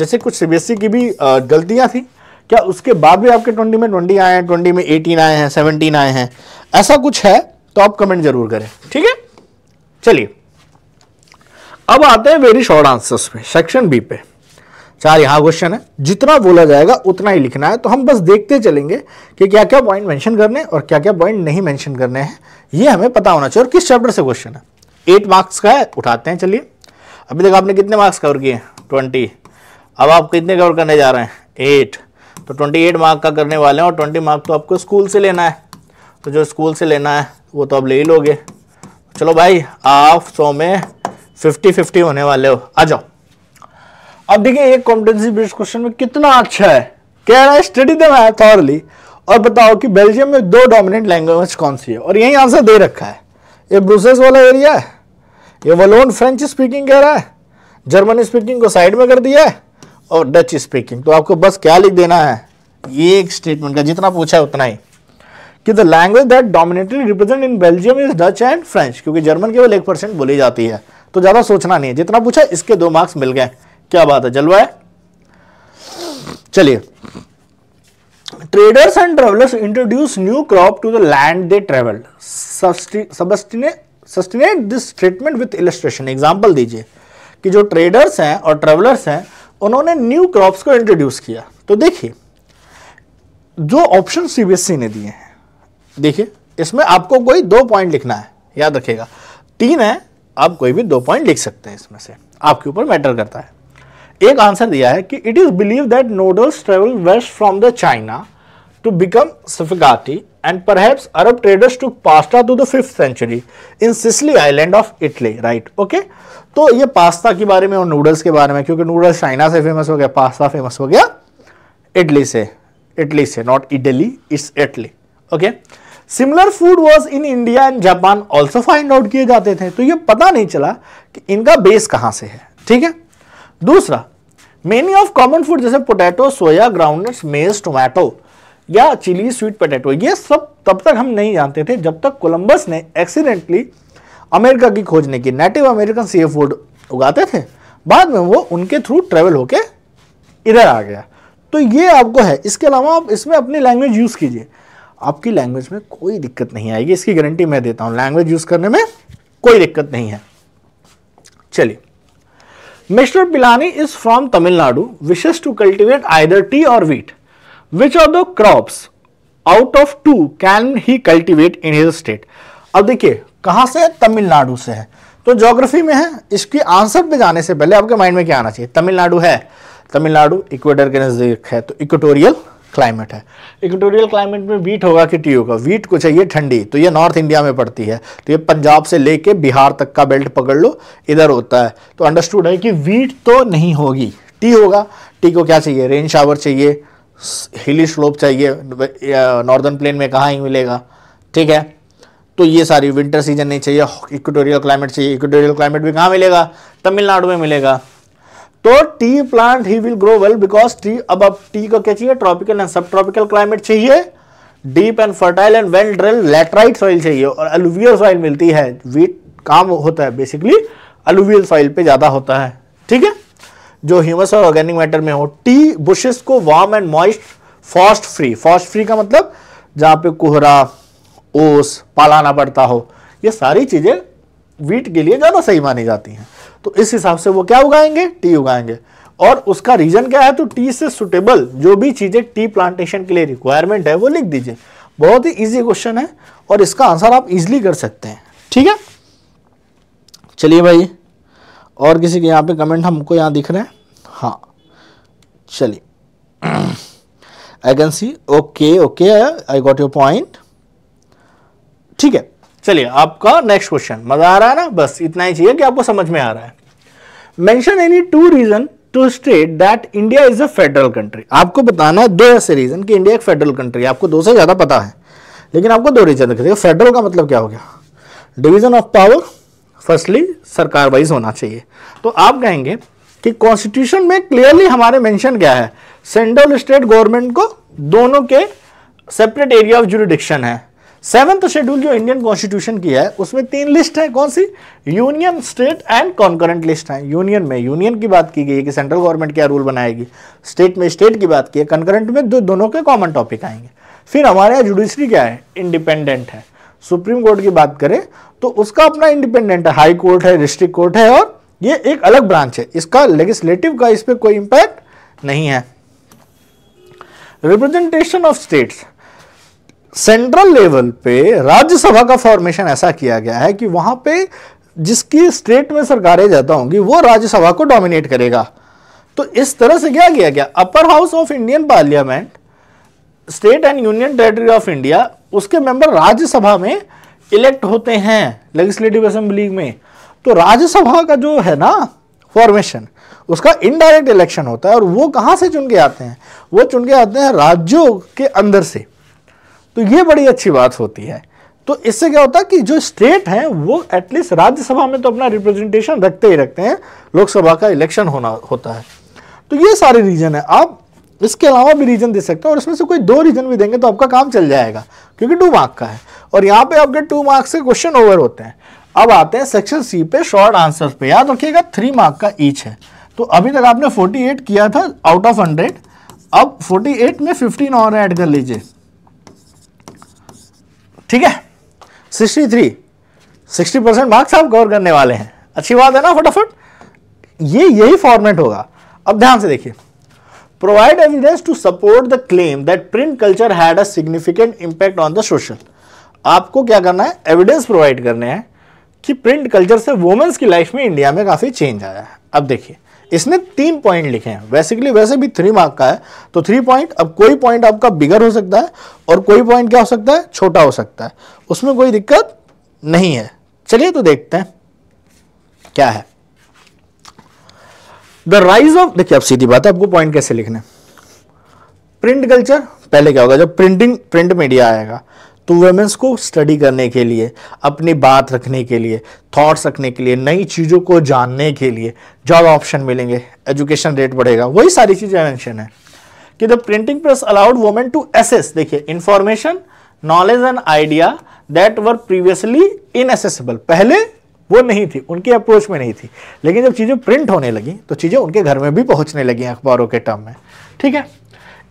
जैसे कुछ सीबीएसई e की भी गलतियां थी क्या उसके बाद भी आपके ट्वेंटी में ट्वेंटी आए हैं ट्वेंटी में एटीन आए हैं 17 आए हैं ऐसा कुछ है तो आप कमेंट जरूर करें ठीक है चलिए अब आते हैं वेरी शॉर्ट आंसर्स पे सेक्शन बी पे चार यहां क्वेश्चन है जितना बोला जाएगा उतना ही लिखना है तो हम बस देखते चलेंगे कि क्या क्या पॉइंट मेंशन करने और क्या क्या पॉइंट नहीं मेंशन करने हैं ये हमें पता होना चाहिए और किस चैप्टर से क्वेश्चन है एट मार्क्स का है उठाते हैं चलिए अभी तक आपने कितने मार्क्स कवर किए ट्वेंटी अब आप कितने कवर करने जा रहे हैं एट तो ट्वेंटी एट मार्क का करने वाले हैं और ट्वेंटी मार्क तो आपको स्कूल से लेना है तो जो स्कूल से लेना है वो तो आप ले ही लोगे चलो भाई आप सौ में फिफ्टी फिफ्टी होने वाले हो आ जाओ अब देखिए एक कॉम्पिटेंसी बेस्ड क्वेश्चन में कितना अच्छा है कह रहा है स्टडी द मैथ और बताओ कि बेल्जियम में दो डोमिनेंट लैंग्वेज कौन सी है और यही आंसर दे रखा है ये ब्रुसेस वाला एरिया है ये वलोन फ्रेंच स्पीकिंग कह रहा है जर्मन स्पीकिंग को साइड में कर दिया है और डच स्पीकिंग तो आपको बस क्या लिख देना है ये एक स्टेटमेंट का जितना पूछा है उतना ही कि the language that dominantly represent in Belgium is Dutch and French क्योंकि जर्मन केवल एक परसेंट बोली जाती है तो ज़्यादा सोचना नहीं है जितना पूछा इसके दो मार्क्स मिल गए क्या बात है जलवा है चलिए traders and travellers introduce new crop to the land they traveled. Substantiate this statement with illustration example दीजिए कि जो ट्रेडर्स हैं और ट्रेवलर्स हैं उन्होंने न्यू क्रॉप्स को इंट्रोड्यूस किया तो देखिए जो ऑप्शन सीबीएसई e ने दिए हैं देखिए इसमें आपको कोई दो पॉइंट लिखना है याद रखेगा तीन है आप कोई भी दो पॉइंट लिख सकते हैं इसमें से आपके ऊपर मैटर करता है एक आंसर दिया है कि it is believe that noodles travel west from the China to become spaghetti and perhaps Arab traders to pasta to the fifth century in Sicily island of Italy right okay तो ये pasta के बारे में और noodles के बारे में क्योंकि नूडल्स चाइना से फेमस हो गया पास्ता फेमस हो गया इटली से इटली से not Italy it's Italy okay similar food was in India and Japan also find out किए जाते थे तो ये पता नहीं चला कि इनका बेस कहाँ से है ठीक है दूसरा मेनी ऑफ कॉमन फूड जैसे potato soya groundnuts maize tomato या चिली स्वीट पोटैटो ये सब तब तक हम नहीं जानते थे जब तक कोलंबस ने एक्सीडेंटली अमेरिका की खोजने की नेटिव अमेरिकन सी फूड उगाते थे बाद में वो उनके थ्रू ट्रेवल होके इधर आ गया तो ये आपको है इसके अलावा आप इसमें अपनी लैंग्वेज यूज़ कीजिए आपकी लैंग्वेज में कोई दिक्कत नहीं आएगी इसकी गारंटी मैं देता हूँ लैंग्वेज यूज़ करने में कोई दिक्कत नहीं है चलिए Mr. Pilani is from Tamil Nadu, wishes to cultivate either tea or wheat. Which of the crops out of two can he cultivate in his state? अब देखिए कहाँ से है तमिलनाडु से है तो ज्योग्राफी में है इसकी आंसर पे जाने से पहले आपके माइंड में क्या आना चाहिए तमिलनाडु है तमिलनाडु इक्वेटर के नज़दीक है तो इक्वेटोरियल क्लाइमेट है इक्वेटोरियल क्लाइमेट में वीट होगा कि टी होगा वीट को चाहिए ठंडी तो ये नॉर्थ इंडिया में पड़ती है तो ये पंजाब से लेके बिहार तक का बेल्ट पकड़ लो इधर होता है तो अंडरस्टूड है कि वीट तो नहीं होगी टी होगा टी को क्या चाहिए रेन शावर चाहिए हिली स्लोप चाहिए नॉर्दर्न प्लेन में कहाँ ही मिलेगा ठीक है तो ये सारी विंटर सीजन नहीं चाहिए इक्वेटोरियल क्लाइमेट चाहिए इक्वेटोरियल क्लाइमेट भी कहाँ मिलेगा तमिलनाडु में मिलेगा तो टी प्लांट ही will grow well because tea अब अब टी को क्या चाहिए tropical and sub tropical climate चाहिए deep and fertile and well drain laterite soil चाहिए और अलुवियल सॉइल मिलती है वीट काम होता है बेसिकली अलुवियल सॉइल पे ज़्यादा होता है ठीक है जो ह्यूमस और ऑर्गेनिक मैटर में हो टी बुशेस को warm and moist frost free frost free का मतलब जहां पे कोहरा ओस पालाना पड़ता हो ये सारी चीज़ें वीट के लिए ज़्यादा सही मानी जाती हैं तो इस हिसाब से वो क्या उगाएंगे टी उगाएंगे और उसका रीज़न क्या है तो टी से सुटेबल जो भी चीज़ें टी प्लांटेशन के लिए रिक्वायरमेंट है वो लिख दीजिए बहुत ही इजी क्वेश्चन है और इसका आंसर आप इजीली कर सकते हैं ठीक है चलिए भाई और किसी के यहाँ पे कमेंट हमको यहाँ दिख रहे हैं हाँ चलिए I can see okay okay I got your point ठीक है चलिए आपका नेक्स्ट क्वेश्चन मजा आ रहा है ना बस इतना ही चाहिए कि आपको समझ में आ रहा है mention any two reason to state that India is a federal country आपको बताना है दो ऐसे रीजन कि इंडिया एक फेडरल कंट्री है आपको दो से ज्यादा पता है लेकिन आपको दो रीजन रखे फेडरल का मतलब क्या हो गया डिवीजन ऑफ पावर फर्स्टली सरकार वाइज होना चाहिए तो आप कहेंगे कि कॉन्स्टिट्यूशन में क्लियरली हमारे मेंशन क्या है सेंट्रल स्टेट गवर्नमेंट को दोनों के सेपरेट एरिया ऑफ जुरिडिक्शन है सेवन्थ शेड्यूल जो इंडियन कॉन्स्टिट्यूशन की है उसमें तीन लिस्ट है कौन सी union state and concurrent list है यूनियन में यूनियन की बात की गई है कि सेंट्रल गवर्नमेंट क्या रूल बनाएगी स्टेट में स्टेट की बात की है कॉन्करेंट में दो दोनों के कॉमन टॉपिक आएंगे फिर हमारे यहाँ जुडिशरी क्या है इंडिपेंडेंट है सुप्रीम कोर्ट की बात करें तो उसका अपना इंडिपेंडेंट है हाई कोर्ट है डिस्ट्रिक्ट कोर्ट है और ये एक अलग ब्रांच है इसका लेजिस्लेटिव का इस पर कोई इंपैक्ट नहीं है representation of states central level पे राज्यसभा का फॉर्मेशन ऐसा किया गया है कि वहां पे जिसकी स्टेट में सरकारें ज्यादा होंगी वो राज्यसभा को डोमिनेट करेगा तो इस तरह से क्या किया गया upper house of Indian parliament state and union territory of India उसके मेंबर राज्यसभा में इलेक्ट होते हैं लेजिस्लेटिव असेंबली में तो राज्यसभा का जो है ना फॉर्मेशन उसका इनडायरेक्ट इलेक्शन होता है और वो कहाँ से चुन के आते हैं वो चुन के आते हैं राज्यों के अंदर से तो ये बड़ी अच्छी बात होती है तो इससे क्या होता है कि जो स्टेट हैं वो एटलीस्ट राज्यसभा में तो अपना रिप्रेजेंटेशन रखते ही रखते हैं लोकसभा का इलेक्शन होना होता है तो ये सारे रीजन है आप इसके अलावा भी रीजन दे सकते हैं और इसमें से कोई दो रीजन भी देंगे तो आपका काम चल जाएगा क्योंकि टू मार्क का है और यहाँ पे आपके टू मार्क्स के क्वेश्चन ओवर होते हैं अब आते हैं सेक्शन सी पे शॉर्ट आंसर पे याद रखिएगा थ्री मार्क का ईच है तो अभी तक आपने 48 किया था आउट ऑफ 100 अब 48 में 15 और ऐड कर लीजिए ठीक है 63 60 परसेंट मार्क्स आप गौर करने वाले हैं अच्छी बात है ना फटाफट ये यही फॉर्मेट होगा अब ध्यान से देखिए provide evidence to support the claim that print culture had a significant impact on the social आपको क्या करना है एविडेंस प्रोवाइड करने हैं कि प्रिंट कल्चर से वुमेन्स की लाइफ में इंडिया में काफ़ी चेंज आया है अब देखिए इसने तीन पॉइंट लिखे हैं बेसिकली वैसे भी थ्री मार्क का है तो थ्री पॉइंट अब कोई पॉइंट आपका बिगर हो सकता है और कोई पॉइंट क्या हो सकता है छोटा हो सकता है उसमें कोई दिक्कत नहीं है चलिए तो देखते हैं क्या है द राइज ऑफ देखिए अब सीधी बात है आपको पॉइंट कैसे लिखना है प्रिंट कल्चर पहले क्या होगा जब प्रिंटिंग प्रिंट मीडिया आएगा तो वेमेंस को स्टडी करने के लिए अपनी बात रखने के लिए थॉट्स रखने के लिए नई चीज़ों को जानने के लिए जॉब ऑप्शन मिलेंगे एजुकेशन रेट बढ़ेगा वही सारी चीज़ें मैंशन है कि the printing press allowed women to access देखिए information knowledge and idea that were previously inaccessible पहले वो नहीं थी उनकी अप्रोच में नहीं थी लेकिन जब चीज़ें प्रिंट होने लगी तो चीज़ें उनके घर में भी पहुंचने लगी अखबारों के टर्म में ठीक है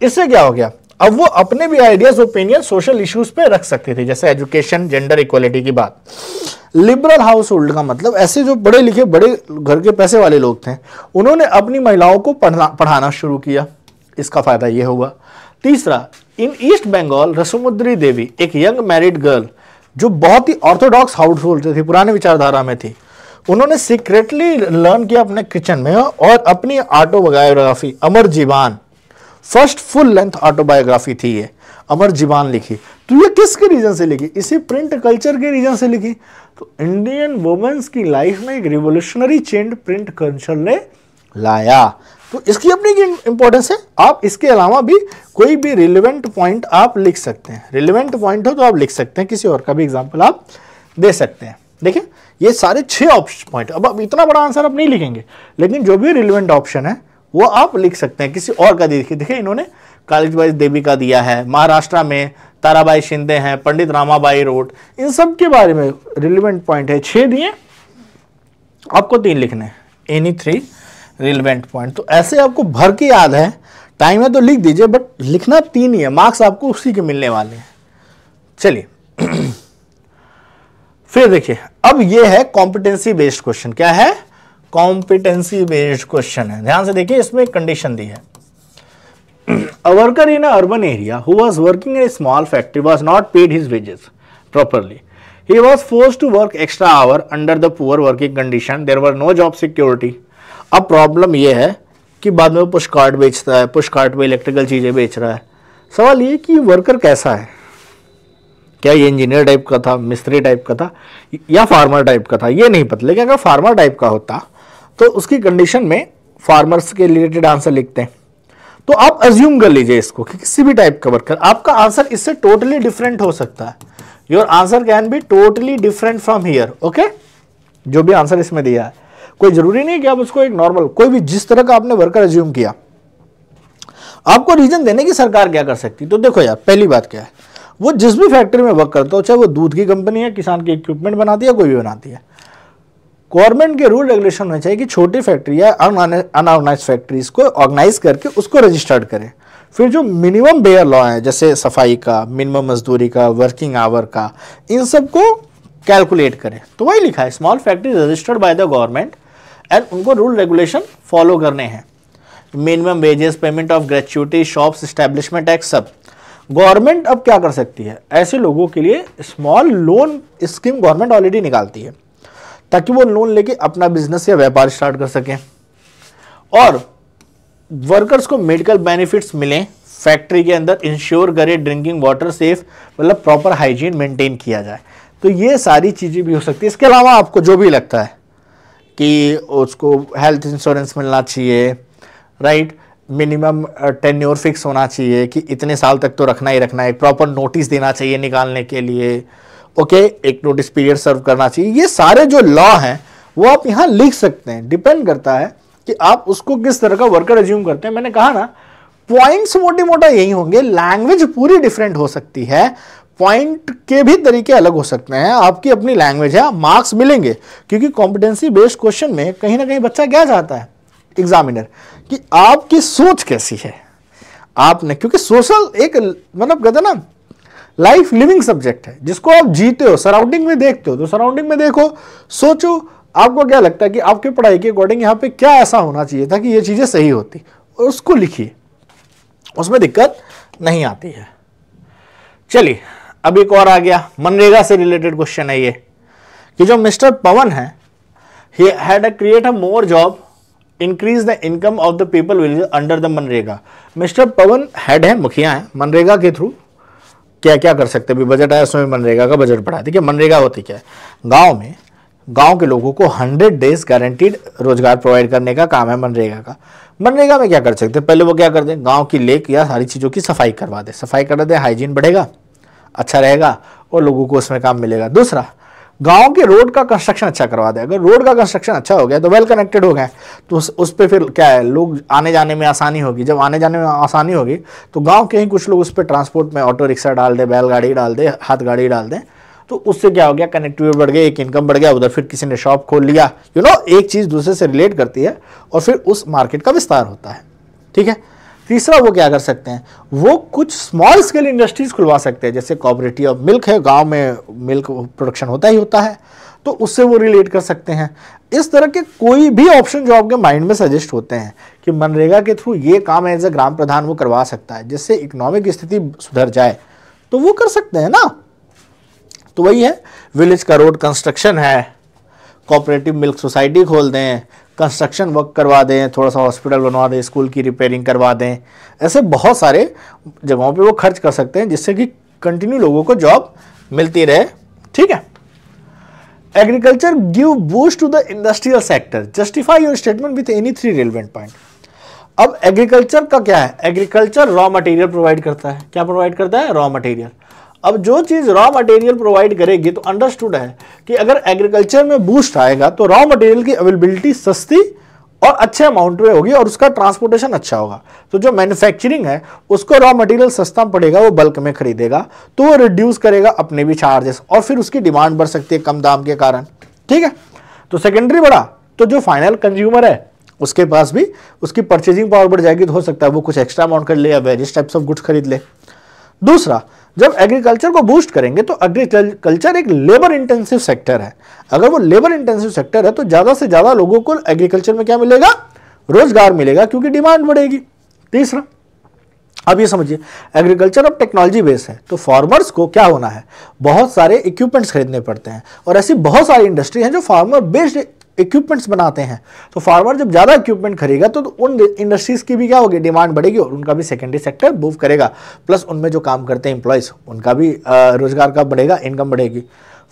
इससे क्या हो गया अब वो अपने भी आइडियाज ओपिनियन सोशल इश्यूज पे रख सकते थे जैसे एजुकेशन जेंडर इक्वलिटी की बात लिबरल हाउस होल्ड का मतलब ऐसे जो बड़े लिखे बड़े घर के पैसे वाले लोग थे उन्होंने अपनी महिलाओं को पढ़ना पढ़ाना शुरू किया इसका फायदा ये हुआ तीसरा इन ईस्ट बंगाल रसुमुद्री देवी एक यंग मैरिड गर्ल जो बहुत ही ऑर्थोडॉक्स हाउस होल्ड थी पुराने विचारधारा में थी उन्होंने सीक्रेटली लर्न किया अपने किचन में और अपनी autobiography Amar Jiban first full length autobiography थी ये अमर जीवान लिखी तो ये किसके रीजन से लिखी इसे प्रिंट कल्चर के रीजन से लिखी तो इंडियन वुमेन्स की लाइफ में एक रिवोल्यूशनरी चेंज प्रिंट कल्चर ने लाया तो इसकी अपनी इंपॉर्टेंस है आप इसके अलावा भी कोई भी रिलेवेंट पॉइंट आप लिख सकते हैं रिलेवेंट पॉइंट हो तो आप लिख सकते हैं किसी और का भी एग्जाम्पल आप दे सकते हैं देखिए ये सारे छह ऑप्शन पॉइंट अब अब इतना बड़ा आंसर आप नहीं लिखेंगे लेकिन जो भी रिलेवेंट ऑप्शन है वो आप लिख सकते हैं किसी और का देखिए देखिए इन्होंने कालेज बाई देवी का दिया है महाराष्ट्र में ताराबाई शिंदे हैं पंडित रामाबाई रोड इन सब के बारे में रिलेवेंट पॉइंट है छः दिए आपको तीन लिखने हैं एनी थ्री रिलेवेंट पॉइंट तो ऐसे आपको भर के याद है टाइम है तो लिख दीजिए बट लिखना तीन ही है मार्क्स आपको उसी के मिलने वाले हैं चलिए फिर देखिए अब ये है कॉम्पिटेंसी बेस्ड क्वेश्चन क्या है कॉम्पिटेंसी बेस्ड क्वेश्चन है ध्यान से देखिए इसमें एक कंडीशन दी है a worker in urban area who was working in small factory was not paid his wages properly he was force to work extra hour under the poor working condition there were no job security अब problem यह है कि बाद में पुष्क card बेचता है पुष्क card में electrical चीजें बेच रहा है सवाल ये कि वर्कर कैसा है क्या ये इंजीनियर टाइप का था मिस्त्री टाइप का था या फार्मर टाइप का था ये नहीं पता लेकिन अगर फार्मर टाइप का होता तो उसकी कंडीशन में फार्मर्स के रिलेटेड आंसर लिखते हैं तो आप अज्यूम कर लीजिए इसको कि किसी भी टाइप का वर्कर आपका आंसर इससे टोटली डिफरेंट हो सकता है your answer can be totally different from here okay जो भी आंसर इसमें दिया है कोई जरूरी नहीं कि आप उसको एक नॉर्मल कोई भी जिस तरह का आपने वर्कर अज्यूम किया आपको रीजन देने की सरकार क्या कर सकती तो देखो यार पहली बात क्या है वो जिस भी फैक्ट्री में वर्क करता हो चाहे वो दूध की कंपनी है किसान की इक्विपमेंट बनाती है कोई भी बनाती है गवर्नमेंट के रूल रेगुलेशन होने चाहिए कि छोटी फैक्ट्री या अनऑर्गेनाइज फैक्ट्रीज को ऑर्गेनाइज करके उसको रजिस्टर्ड करें फिर जो मिनिमम बेयर लॉ है जैसे सफाई का मिनिमम मजदूरी का वर्किंग आवर का इन सब को कैलकुलेट करें तो वही लिखा है small factory registered by the government and उनको रूल रेगुलेशन फॉलो करने हैं minimum wages payment of gratuity shops establishment act सब गवर्नमेंट अब क्या कर सकती है ऐसे लोगों के लिए small loan scheme government already निकालती है ताकि वो लोन लेके अपना बिजनेस या व्यापार स्टार्ट कर सकें और वर्कर्स को मेडिकल बेनिफिट्स मिलें फैक्ट्री के अंदर इंश्योर करें ड्रिंकिंग वाटर सेफ मतलब प्रॉपर हाइजीन मेंटेन किया जाए तो ये सारी चीज़ें भी हो सकती है इसके अलावा आपको जो भी लगता है कि उसको हेल्थ इंश्योरेंस मिलना चाहिए राइट मिनिमम टेन्योर फिक्स होना चाहिए कि इतने साल तक तो रखना ही रखना है प्रॉपर नोटिस देना चाहिए निकालने के लिए ओके एक नोटिस पीरियड सर्व करना चाहिए ये सारे जो लॉ हैं वो आप यहाँ लिख सकते हैं डिपेंड करता है कि आप उसको किस तरह का वर्कर एज्यूम करते हैं मैंने कहा ना पॉइंट्स मोटी मोटा यही होंगे लैंग्वेज पूरी डिफरेंट हो सकती है पॉइंट के भी तरीके अलग हो सकते हैं आपकी अपनी लैंग्वेज है मार्क्स मिलेंगे क्योंकि कॉम्पिटेंसी बेस्ड क्वेश्चन में कहीं ना कहीं बच्चा क्या चाहता है एग्जामिनर कि आपकी सोच कैसी है आपने क्योंकि सोशल एक मतलब कहते ना लाइफ लिविंग सब्जेक्ट है जिसको आप जीते हो सराउंडिंग में देखते हो तो सराउंडिंग में देखो सोचो आपको क्या लगता है कि आपकी पढ़ाई के अकॉर्डिंग यहाँ पे क्या ऐसा होना चाहिए था कि ये चीज़ें सही होती और उसको लिखिए उसमें दिक्कत नहीं आती है चलिए अब एक और आ गया मनरेगा से रिलेटेड क्वेश्चन है ये कि जो मिस्टर पवन है he had a create a more job increase the income of the people will under the मनरेगा मिस्टर पवन हेड है मुखिया है मनरेगा के थ्रू क्या क्या कर सकते अभी बजट आया उसमें मनरेगा का बजट बढ़ा देखिए मनरेगा होती क्या है गाँव में गाँव के लोगों को हंड्रेड डेज गारंटीड रोजगार प्रोवाइड करने का काम है मनरेगा का मनरेगा में क्या कर सकते हैं पहले वो क्या कर दें गांव की लेक या सारी चीज़ों की सफाई करवा दें सफाई करा दें हाइजीन बढ़ेगा अच्छा रहेगा और लोगों को उसमें काम मिलेगा दूसरा गांव के रोड का कंस्ट्रक्शन अच्छा करवा दे अगर रोड का कंस्ट्रक्शन अच्छा हो गया तो वेल कनेक्टेड हो गए तो उस, उस पर फिर क्या है लोग आने जाने में आसानी होगी जब आने जाने में आसानी होगी तो गांव के ही कुछ लोग उस पर ट्रांसपोर्ट में ऑटो रिक्शा डाल दें बैलगाड़ी डाल दें हाथ गाड़ी डाल दें तो उससे क्या हो गया कनेक्टिविटी बढ़ गई एक इनकम बढ़ गया उधर फिर किसी ने शॉप खोल लिया यू you नो know, एक चीज़ दूसरे से रिलेट करती है और फिर उस मार्केट का विस्तार होता है ठीक है तीसरा वो क्या कर सकते हैं वो कुछ स्मॉल स्केल इंडस्ट्रीज़ खुलवा सकते हैं जैसे कॉपरेटिव ऑफ मिल्क है गांव में मिल्क प्रोडक्शन होता ही होता है तो उससे वो रिलेट कर सकते हैं इस तरह के कोई भी ऑप्शन जो आपके माइंड में सजेस्ट होते हैं कि मनरेगा के थ्रू ये काम एज ए ग्राम प्रधान वो करवा सकता है जिससे इकोनॉमिक स्थिति सुधर जाए तो वो कर सकते हैं ना तो वही है विलेज का रोड कंस्ट्रक्शन है कोऑपरेटिव मिल्क सोसाइटी खोल दें कंस्ट्रक्शन वर्क करवा दें थोड़ा सा हॉस्पिटल बनवा दें स्कूल की रिपेयरिंग करवा दें ऐसे बहुत सारे जगहों पे वो खर्च कर सकते हैं जिससे कि कंटिन्यू लोगों को जॉब मिलती रहे ठीक है agriculture give boost to the industrial sector justify your statement with any three relevant point अब एग्रीकल्चर का क्या है एग्रीकल्चर रॉ मटेरियल प्रोवाइड करता है क्या प्रोवाइड करता है रॉ मटेरियल अब जो चीज़ रॉ मटेरियल प्रोवाइड करेगी तो अंडरस्टूड है कि अगर एग्रीकल्चर में बूस्ट आएगा तो रॉ मटेरियल की अवेलेबिलिटी सस्ती और अच्छे अमाउंट में होगी और उसका ट्रांसपोर्टेशन अच्छा होगा तो जो मैन्युफैक्चरिंग है उसको रॉ मटेरियल सस्ता पड़ेगा वो बल्क में खरीदेगा तो वो रिड्यूस करेगा अपने भी चार्जेस और फिर उसकी डिमांड बढ़ सकती है कम दाम के कारण ठीक है तो सेकेंडरी बढ़ा तो जो फाइनल कंज्यूमर है उसके पास भी उसकी परचेजिंग पावर बढ़ जाएगी तो हो सकता है वो कुछ एक्स्ट्रा अमाउंट कर ले या वेरियस टाइप्स ऑफ गुड्स खरीद ले दूसरा जब एग्रीकल्चर को बूस्ट करेंगे तो एग्रीकल्चर एक लेबर इंटेंसिव सेक्टर है अगर वो लेबर इंटेंसिव सेक्टर है तो ज़्यादा से ज़्यादा लोगों को एग्रीकल्चर में क्या मिलेगा रोजगार मिलेगा क्योंकि डिमांड बढ़ेगी तीसरा अब ये समझिए एग्रीकल्चर अब टेक्नोलॉजी बेस है तो फार्मर्स को क्या होना है बहुत सारे इक्विपमेंट्स खरीदने पड़ते हैं और ऐसी बहुत सारी इंडस्ट्री हैं जो फार्मर बेस्ड इक्विपमेंट्स बनाते हैं तो फार्मर जब ज़्यादा इक्विपमेंट खरीदेगा तो, तो उन इंडस्ट्रीज़ की भी क्या होगी डिमांड बढ़ेगी और उनका भी सेकेंडरी सेक्टर मूव करेगा प्लस उनमें जो काम करते हैं इंप्लॉयज उनका भी रोजगार का बढ़ेगा इनकम बढ़ेगी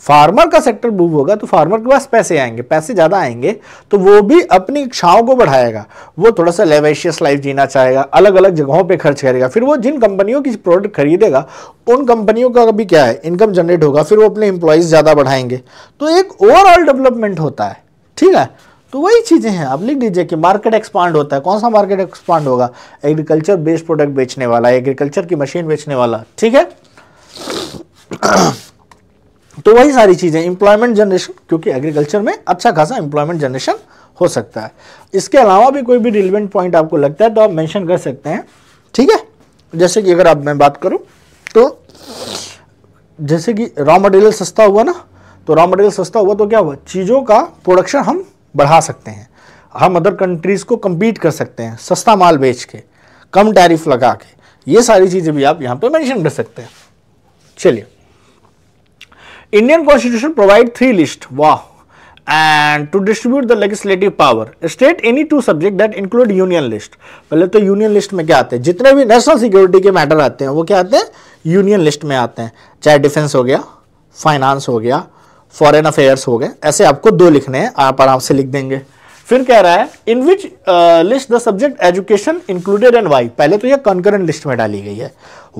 फार्मर का सेक्टर मूव होगा तो फार्मर के पास पैसे आएंगे पैसे ज़्यादा आएंगे तो वो भी अपनी इच्छाओं को बढ़ाएगा वो थोड़ा सा लेवेशियस लाइफ जीना चाहेगा अलग अलग जगहों पे खर्च करेगा फिर वो जिन कंपनियों की प्रोडक्ट खरीदेगा उन कंपनियों का भी क्या है इनकम जनरेट होगा फिर वो अपने इंप्लॉयज ज़्यादा बढ़ाएंगे तो एक ओवरऑल डेवलपमेंट होता है ठीक है तो वही चीज़ें हैं आप लिख दीजिए कि मार्केट एक्सपांड होता है कौन सा मार्केट एक्सपांड होगा एग्रीकल्चर बेस्ड प्रोडक्ट बेचने वाला एग्रीकल्चर की मशीन बेचने वाला ठीक है तो वही सारी चीज़ें इंप्लॉयमेंट जनरेशन क्योंकि एग्रीकल्चर में अच्छा खासा एम्प्लॉयमेंट जनरेशन हो सकता है इसके अलावा भी कोई भी रिलेवेंट पॉइंट आपको लगता है तो आप मेंशन कर सकते हैं ठीक है जैसे कि अगर आप मैं बात करूं तो जैसे कि रॉ मटेरियल सस्ता हुआ ना तो रॉ मटेरियल सस्ता हुआ तो क्या हुआ चीज़ों का प्रोडक्शन हम बढ़ा सकते हैं हम अदर कंट्रीज़ को कम्पीट कर सकते हैं सस्ता माल बेच के कम टैरिफ लगा के ये सारी चीज़ें भी आप यहाँ पे मेंशन कर सकते हैं चलिए Indian constitution provide three list वाह and to distribute the legislative power state any two subject that include union list पहले तो यूनियन लिस्ट में क्या आते हैं जितने भी नेशनल सिक्योरिटी के मैटर आते हैं वो क्या आते हैं यूनियन लिस्ट में आते हैं चाहे डिफेंस हो गया फाइनेंस हो गया फॉरेन अफेयर्स हो गए ऐसे आपको दो लिखने हैं आप आराम से लिख देंगे फिर कह रहा है in which list the subject education included and why पहले तो ये कॉन्करेंट लिस्ट में डाली गई है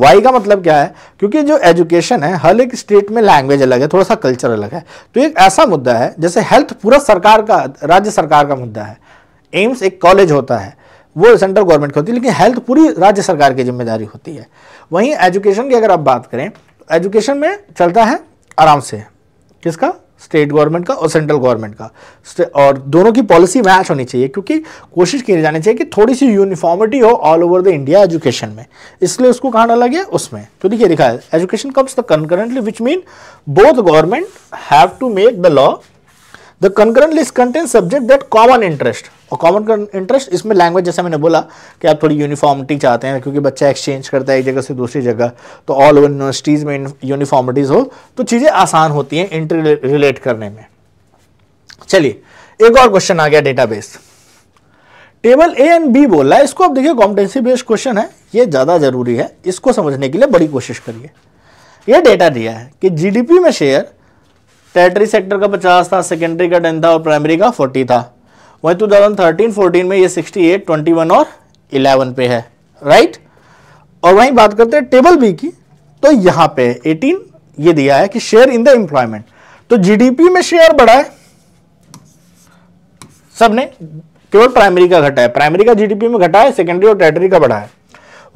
वाई का मतलब क्या है क्योंकि जो एजुकेशन है हर एक स्टेट में लैंग्वेज अलग है थोड़ा सा कल्चर अलग है तो एक ऐसा मुद्दा है जैसे हेल्थ पूरा सरकार का राज्य सरकार का मुद्दा है एम्स एक कॉलेज होता है वो सेंट्रल गवर्नमेंट की होती है लेकिन हेल्थ पूरी राज्य सरकार की जिम्मेदारी होती है वहीं एजुकेशन की अगर आप बात करें एजुकेशन में चलता है आराम से किसका स्टेट गवर्नमेंट का और सेंट्रल गवर्नमेंट का और दोनों की पॉलिसी मैच होनी चाहिए क्योंकि कोशिश की जानी चाहिए कि थोड़ी सी यूनिफॉर्मिटी हो all over the India education में इसलिए उसको कहाँ डाला गया उसमें तो देखिए लिखा है education comes the concurrently which mean both government have to make the law the concurrent list contain subject that common interest और कॉमन इंटरेस्ट इसमें लैंग्वेज जैसे मैंने बोला कि आप थोड़ी यूनिफॉर्मिटी चाहते हैं क्योंकि बच्चा एक्सचेंज करता है एक जगह से दूसरी जगह तो ऑल ओवर यूनिवर्सिटीज़ में यूनिफॉर्मिटीज़ हो तो चीज़ें आसान होती हैं इंटर रिलेट करने में चलिए एक और क्वेश्चन आ गया database table A and B बोल रहा है इसको आप देखिए कॉम्पिटेंसी बेस्ड क्वेश्चन है ये ज़्यादा ज़रूरी है इसको समझने के लिए बड़ी कोशिश करिए यह डेटा दिया है कि जीडीपी में शेयर टैटरी सेक्टर का 50 था सेकेंडरी का 10 था और प्राइमरी का 40 था वहीं टू थर्टीन फोर्टीन में ये 68, 21 और 11 पे है राइट और वहीं बात करते हैं टेबल बी की तो यहाँ पे 18 ये दिया है कि शेयर इन द एम्प्लॉयमेंट तो जीडीपी में शेयर बढ़ा है सबने केवल प्राइमरी का घटा है प्राइमरी का जीडीपी में घटा है सेकेंडरी और टैटरी का बढ़ा है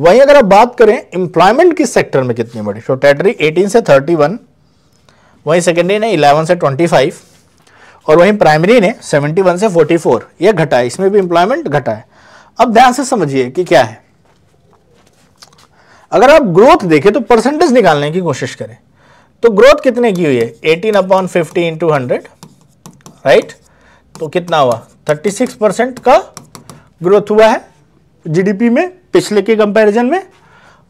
वहीं अगर आप बात करें इंप्लॉयमेंट किस सेक्टर में कितनी बढ़ी तो टैटरी एटीन से थर्टी वहीं सेकेंडरी ने 11 से 25 और वहीं प्राइमरी ने 71 से 44 ये घटा है इसमें भी इंप्लॉयमेंट घटा है अब ध्यान से समझिए कि क्या है अगर आप ग्रोथ देखें तो परसेंटेज निकालने की कोशिश करें तो ग्रोथ कितने की हुई है eighteen upon fifty into hundred right तो कितना हुआ 36 परसेंट का ग्रोथ हुआ है जीडीपी में पिछले के कंपैरिजन में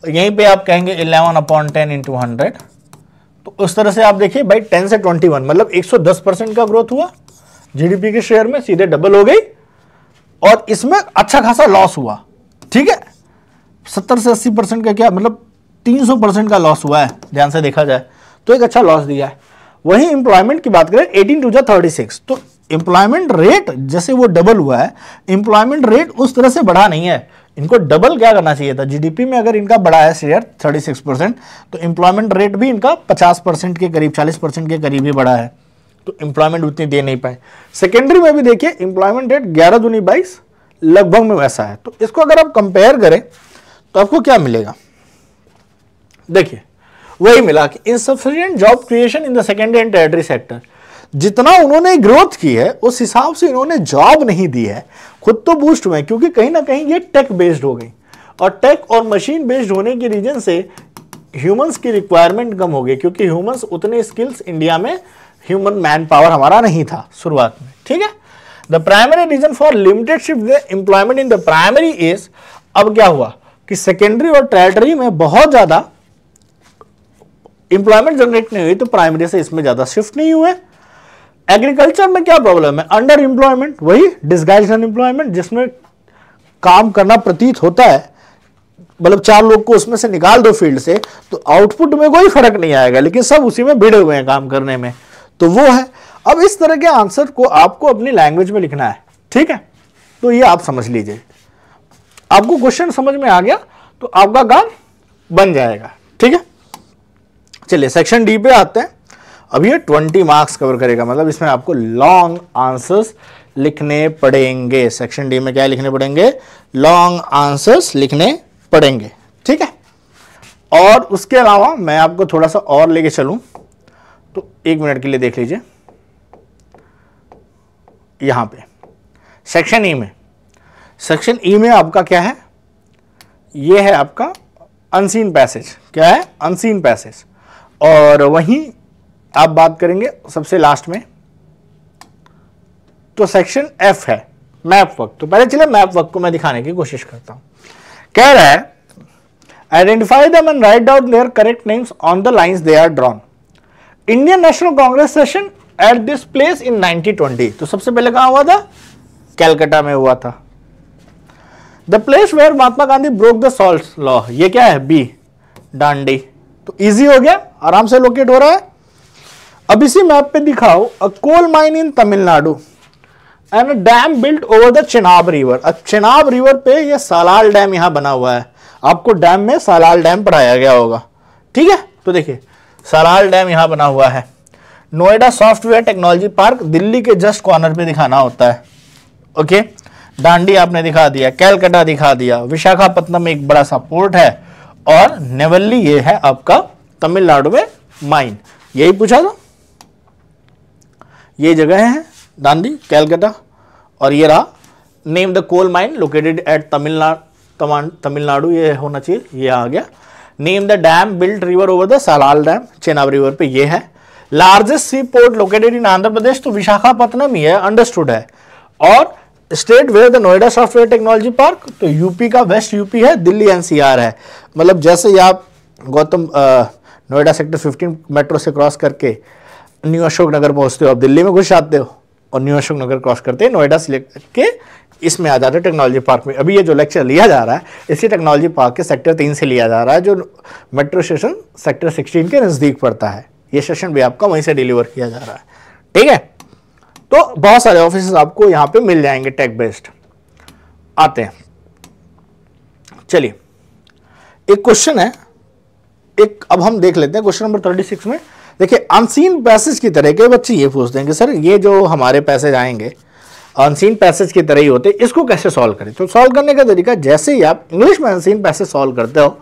यहीं पे आप कहेंगे 11 अपॉन टेन इंटू हंड्रेड तो उस तरह से आप देखिए भाई 10 से 21 मतलब 110 परसेंट का ग्रोथ हुआ जीडीपी के शेयर में सीधे डबल हो गई और इसमें अच्छा खासा लॉस हुआ ठीक है सत्तर से अस्सी परसेंट का क्या मतलब 300 परसेंट का लॉस हुआ है ध्यान से देखा जाए तो एक अच्छा लॉस दिया है वही इंप्लॉयमेंट की बात करें एटीन टू जो थर्टी सिक्स तो इंप्लॉयमेंट रेट जैसे वो डबल हुआ है इंप्लॉयमेंट रेट उस तरह से बढ़ा नहीं है इनको डबल क्या करना चाहिए था जीडीपी में अगर इनका बड़ा है शेयर 36 परसेंट तो इंप्लॉयमेंट रेट भी इनका 50 परसेंट के करीब 40 परसेंट के करीब ही बड़ा है तो इंप्लॉयमेंट उतनी दे नहीं पाए सेकेंडरी में भी देखिए इंप्लॉयमेंट रेट ग्यारह दूनी बाईस लगभग में वैसा है तो इसको अगर आप कंपेयर करें तो आपको क्या मिलेगा देखिए वही मिला कि insufficient job creation in the secondary and tertiary sector जितना उन्होंने ग्रोथ की है उस हिसाब से इन्होंने जॉब नहीं दी है खुद तो बूस्ट हुए क्योंकि कहीं ना कहीं ये टेक बेस्ड हो गई और टेक और मशीन बेस्ड होने के रीजन से ह्यूमंस की रिक्वायरमेंट कम हो गई क्योंकि ह्यूमंस उतने स्किल्स इंडिया में ह्यूमन मैन पावर हमारा नहीं था शुरुआत में ठीक है the primary reason for limited shift employment in the primary is अब क्या हुआ कि सेकेंडरी और टेरेटरी में बहुत ज़्यादा एम्प्लॉयमेंट जनरेट नहीं हुई तो प्राइमरी से इसमें ज़्यादा शिफ्ट नहीं हुए एग्रीकल्चर में क्या प्रॉब्लम है अंडर एम्प्लॉयमेंट वही डिस्गाइज अनएम्प्लॉयमेंट जिसमें काम करना प्रतीत होता है मतलब चार लोग को उसमें से निकाल दो फील्ड से तो आउटपुट में कोई फर्क नहीं आएगा लेकिन सब उसी में भिड़े हुए हैं काम करने में तो वो है अब इस तरह के आंसर को आपको अपनी लैंग्वेज में लिखना है ठीक है तो ये आप समझ लीजिए आपको क्वेश्चन समझ में आ गया तो आपका काम बन जाएगा ठीक है चलिए सेक्शन डी पे आते हैं अब ये 20 मार्क्स कवर करेगा मतलब इसमें आपको लॉन्ग आंसर्स लिखने पड़ेंगे सेक्शन डी में क्या लिखने पड़ेंगे लॉन्ग आंसर्स लिखने पड़ेंगे ठीक है और उसके अलावा मैं आपको थोड़ा सा और लेके चलूं तो एक मिनट के लिए देख लीजिए यहां पे सेक्शन ई e में सेक्शन ई e में आपका क्या है ये है आपका अनसीन पैसेज क्या है अनसीन पैसेज और वहीं अब बात करेंगे सबसे लास्ट में तो सेक्शन एफ है मैप वर्क तो पहले चले मैप वर्क को मैं दिखाने की कोशिश करता हूं कह रहा है identify them and write down their correct names on the lines they are drawn Indian National Congress session at this place in 1920 तो सबसे पहले कहा हुआ था कैलकाटा में हुआ था the place where Mahatma Gandhi broke the salt law ये क्या है बी डांडी तो ईजी हो गया आराम से लोकेट हो रहा है अब इसी मैप पे दिखाओ a coal mine in Tamil Nadu and a dam built over the Chenab river अब चेनाब रिवर पे ये सालाल डैम यहां बना हुआ है आपको डैम में सालाल डैम पढ़ाया गया होगा ठीक है तो देखिए सालाल डैम यहां बना हुआ है Noida software technology park Delhi के जस्ट कॉर्नर पे दिखाना होता है ओके दांडी आपने दिखा दिया कैलकटा दिखा दिया विशाखापट्टनम एक बड़ा सा पोर्ट है और नेवल्ली ये है आपका तमिलनाडु में माइन यही पूछा था ये जगह है दांडी कैलकाता और ये रहा name the coal mine located at Tamil Nadu Tamil Nadu ये होना चाहिए ये आ गया name the dam built river over the Salal dam Chenab river पे ये है largest sea port located in Andhra Pradesh तो विशाखापट्टनम ही है अंडरस्टूड है और state where the Noida software technology park तो यूपी का वेस्ट यूपी है दिल्ली एनसीआर है मतलब जैसे आप गौतम नोएडा सेक्टर 15 मेट्रो से क्रॉस करके न्यू अशोक नगर पहुंचते हो आप दिल्ली में घुस जाते हो और न्यू अशोक नगर क्रॉस करते हैं नोएडा सिलेक्ट करके इसमें आ जाते हैं टेक्नोलॉजी पार्क में अभी ये जो लेक्चर लिया जा रहा है इसी टेक्नोलॉजी पार्क के सेक्टर तीन से लिया जा रहा है जो मेट्रो स्टेशन सेक्टर सिक्सटीन के नज़दीक पड़ता है ये सेशन भी आपका वहीं से डिलीवर किया जा रहा है ठीक है तो बहुत सारे ऑफिस आपको यहाँ पे मिल जाएंगे टेक बेस्ड आते हैं चलिए एक क्वेश्चन है एक अब हम देख लेते हैं क्वेश्चन नंबर थर्टी सिक्स में देखिए अनसीन पैसेज की तरह के बच्चे ये पूछते हैं कि सर ये जो हमारे पैसेज आएंगे अनसीन पैसेज की तरह ही होते इसको कैसे सॉल्व करें तो सॉल्व करने का तरीका जैसे ही आप इंग्लिश में अनसीन पैसेज सॉल्व करते हो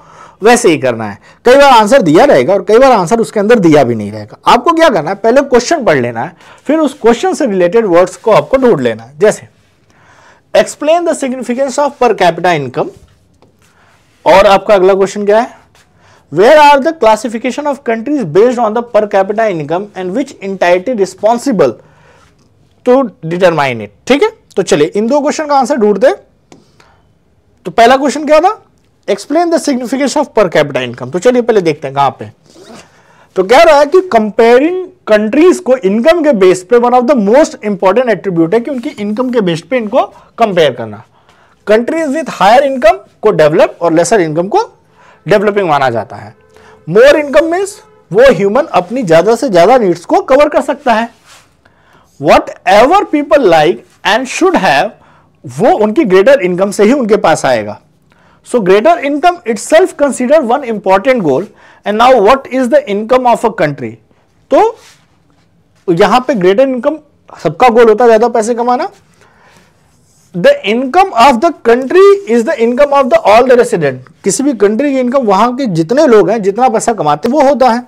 वैसे ही करना है कई बार आंसर दिया रहेगा और कई बार आंसर उसके अंदर दिया भी नहीं रहेगा आपको क्या करना है पहले क्वेश्चन पढ़ लेना है फिर उस क्वेश्चन से रिलेटेड वर्ड्स को आपको ढूंढ लेना है जैसे explain the significance of per capita income और आपका अगला क्वेश्चन क्या है Where are the classification of countries based on the per capita income and which entity responsible to determine it? ठीक है तो चलिए इन दो क्वेश्चन का आंसर ढूंढते तो पहला क्वेश्चन क्या था explain the signification of per capita income तो चलिए पहले देखते हैं कहां पे तो कह रहा है कि कंपेयरिंग कंट्रीज को इनकम के बेस पे one of the most important attribute है कि उनकी इनकम के बेस पे इनको कंपेयर करना कंट्रीज विथ हायर इनकम को डेवलप और लेसर इनकम को डेवलपिंग माना जाता है मोर इनकम मीन्स वो ह्यूमन अपनी ज़्यादा से ज़्यादा नीड्स को कवर कर सकता है what ever people like and should have वो उनकी ग्रेटर इनकम से ही उनके पास आएगा so greater income itself consider one important goal and now what is the income of a country तो यहां पे ग्रेटर इनकम सबका गोल होता है ज्यादा पैसे कमाना the income of the country is the income of the all the resident किसी भी कंट्री की इनकम वहां के जितने लोग हैं जितना पैसा कमाते वो होता है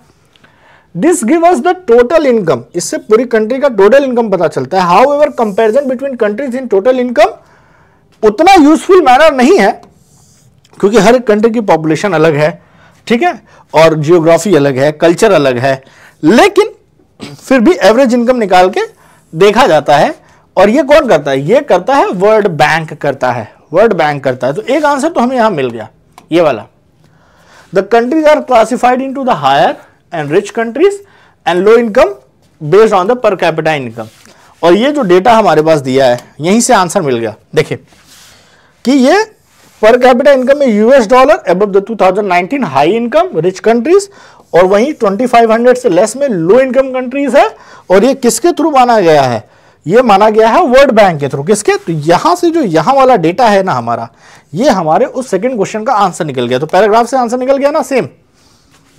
this give us the total income इससे पूरी कंट्री का टोटल इनकम पता चलता है however comparison between countries in total income उतना यूजफुल मैनर नहीं है क्योंकि हर कंट्री की पॉपुलेशन अलग है ठीक है और जियोग्राफी अलग है कल्चर अलग है लेकिन फिर भी एवरेज इनकम निकाल के देखा जाता है और ये कौन करता है ये करता है वर्ल्ड बैंक करता है वर्ल्ड बैंक करता है तो एक आंसर तो हमें यहां मिल गया ये वाला the countries are classified into the higher and rich countries and low income based on the per capita income और ये जो डेटा हमारे पास दिया है यहीं से आंसर मिल गया देखिए कि ये पर कैपिटा इनकम में यूएस डॉलर अब thousand nineteen high income rich countries और वहीं 2500 से लेस में लो इनकम कंट्रीज है और ये किसके थ्रू माना गया है ये माना गया है वर्ल्ड बैंक के थ्रू किसके तो यहां से जो यहां वाला डेटा है ना हमारा ये हमारे उस सेकंड क्वेश्चन का आंसर निकल गया तो पैराग्राफ से आंसर निकल गया ना सेम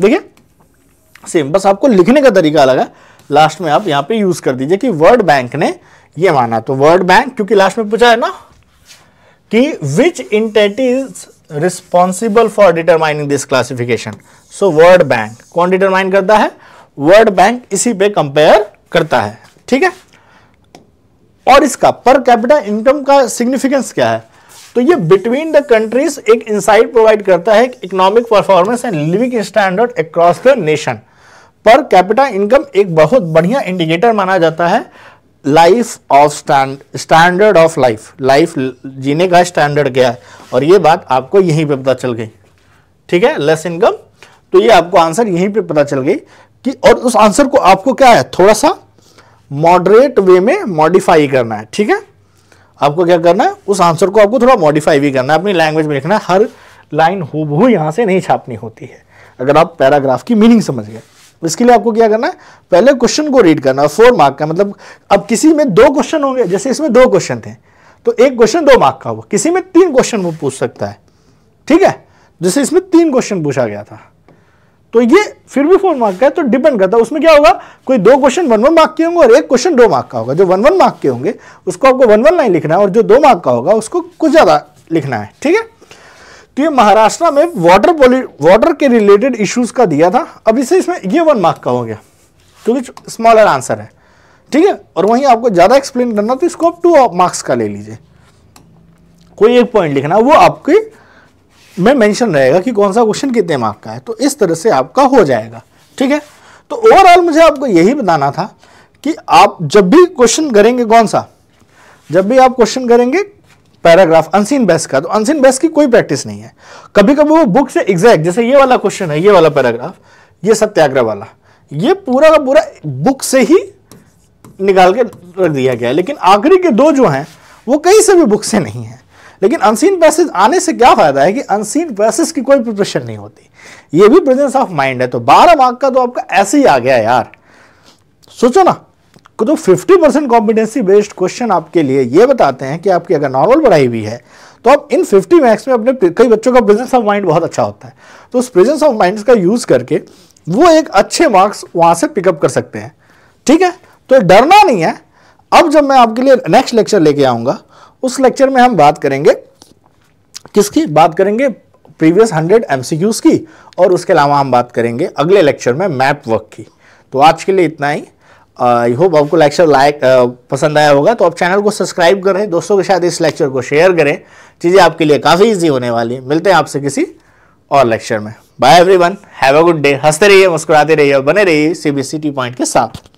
देखिए सेम बस आपको लिखने का तरीका अलग है लास्ट में आप यहां पे यूज कर दीजिए कि वर्ल्ड बैंक ने ये माना तो वर्ल्ड बैंक क्योंकि लास्ट में पूछा है ना कि which entity is responsible for determining this classification so world bank कौन डिटरमाइन करता है वर्ल्ड बैंक इसी पे कंपेयर करता है ठीक है और इसका पर कैपिटल इनकम का सिग्निफिकेंस क्या है तो ये बिटवीन द कंट्रीज एक इंसाइट प्रोवाइड करता है economic performance and living standard across the nation per capital income एक बहुत बढ़िया इंडिकेटर माना जाता है life of stand standard of life life जीने का स्टैंडर्ड क्या है और ये बात आपको यहीं पे पता चल गई ठीक है लेस इनकम तो ये आपको आंसर यहीं पे पता चल गई कि और उस आंसर को आपको क्या है थोड़ा सा मॉडरेट वे में मॉडिफाई करना है ठीक है आपको क्या करना है उस आंसर को आपको थोड़ा मॉडिफाई भी करना है अपनी लैंग्वेज में लिखना है हर लाइन हु यहां से नहीं छापनी होती है अगर आप पैराग्राफ की मीनिंग समझ गए इसके लिए आपको क्या करना है पहले क्वेश्चन को रीड करना है फोर मार्क का मतलब अब किसी में दो क्वेश्चन होंगे जैसे इसमें दो क्वेश्चन थे तो एक क्वेश्चन दो मार्क का होगा किसी में तीन क्वेश्चन वो पूछ सकता है ठीक है जैसे इसमें तीन क्वेश्चन पूछा गया था तो ये फिर भी फोर मार्क का है तो डिपेंड करता है उसमें क्या होगा कोई दो क्वेश्चन वन वन मार्क के होंगे और एक क्वेश्चन दो मार्क का होगा जो वन वन मार्क के होंगे उसको आपको वन वन लाइन लिखना है और जो दो मार्क का होगा उसको कुछ ज़्यादा लिखना है ठीक है तो ये महाराष्ट्र में वाटर पॉली वाटर के रिलेटेड इश्यूज का दिया था अब इसे इसमें ये वन मार्क का हो गया क्योंकि स्मॉलर आंसर है ठीक है और वहीं आपको ज़्यादा एक्सप्लेन करना तो इसको आप टू मार्क्स का ले लीजिए कोई एक पॉइंट लिखना वो आपकी में मेंशन रहेगा कि कौन सा क्वेश्चन कितने मार्क का है तो इस तरह से आपका हो जाएगा ठीक है तो ओवरऑल मुझे आपको यही बताना था कि आप जब भी क्वेश्चन करेंगे कौन सा जब भी आप क्वेश्चन करेंगे पैराग्राफ अनसीन बेस का तो अनसीन बेस की कोई प्रैक्टिस नहीं है कभी कभी वो बुक से एग्जैक्ट जैसे ये वाला क्वेश्चन है ये वाला पैराग्राफ ये सत्याग्रह वाला ये पूरा का पूरा बुक से ही निकाल के रख दिया गया लेकिन आखिरी के दो जो हैं वो कहीं से भी बुक से नहीं है लेकिन अनसीन पैसेज आने से क्या फ़ायदा है कि अनसीन पैसेज की कोई प्रिपरेशन नहीं होती ये भी प्रेजेंस ऑफ माइंड है तो बारह मार्क का तो आपका ऐसे ही आ गया यार सोचो ना तो fifty percent competency based question आपके लिए ये बताते हैं कि आपकी अगर नॉर्मल पढ़ाई हुई है तो आप इन 50 मार्क्स में अपने कई बच्चों का प्रेजेंस ऑफ माइंड बहुत अच्छा होता है तो उस प्रेजेंस ऑफ माइंड का यूज़ करके वो एक अच्छे मार्क्स वहां से पिकअप कर सकते हैं ठीक है तो डरना नहीं है अब जब मैं आपके लिए नेक्स्ट लेक्चर लेके आऊँगा उस लेक्चर में हम बात करेंगे किसकी बात करेंगे प्रीवियस हंड्रेड एम की और उसके अलावा हम बात करेंगे अगले लेक्चर में मैप वर्क की तो आज के लिए इतना ही आई होप आपको लेक्चर लाइक पसंद आया होगा तो आप चैनल को सब्सक्राइब करें दोस्तों के साथ इस लेक्चर को शेयर करें चीज़ें आपके लिए काफ़ी ईजी होने वाली मिलते हैं आपसे किसी और लेक्चर में bye everyone have a good day हंसते रहिए मुस्कुराते रहिए और बने रहिए सी टी पॉइंट के साथ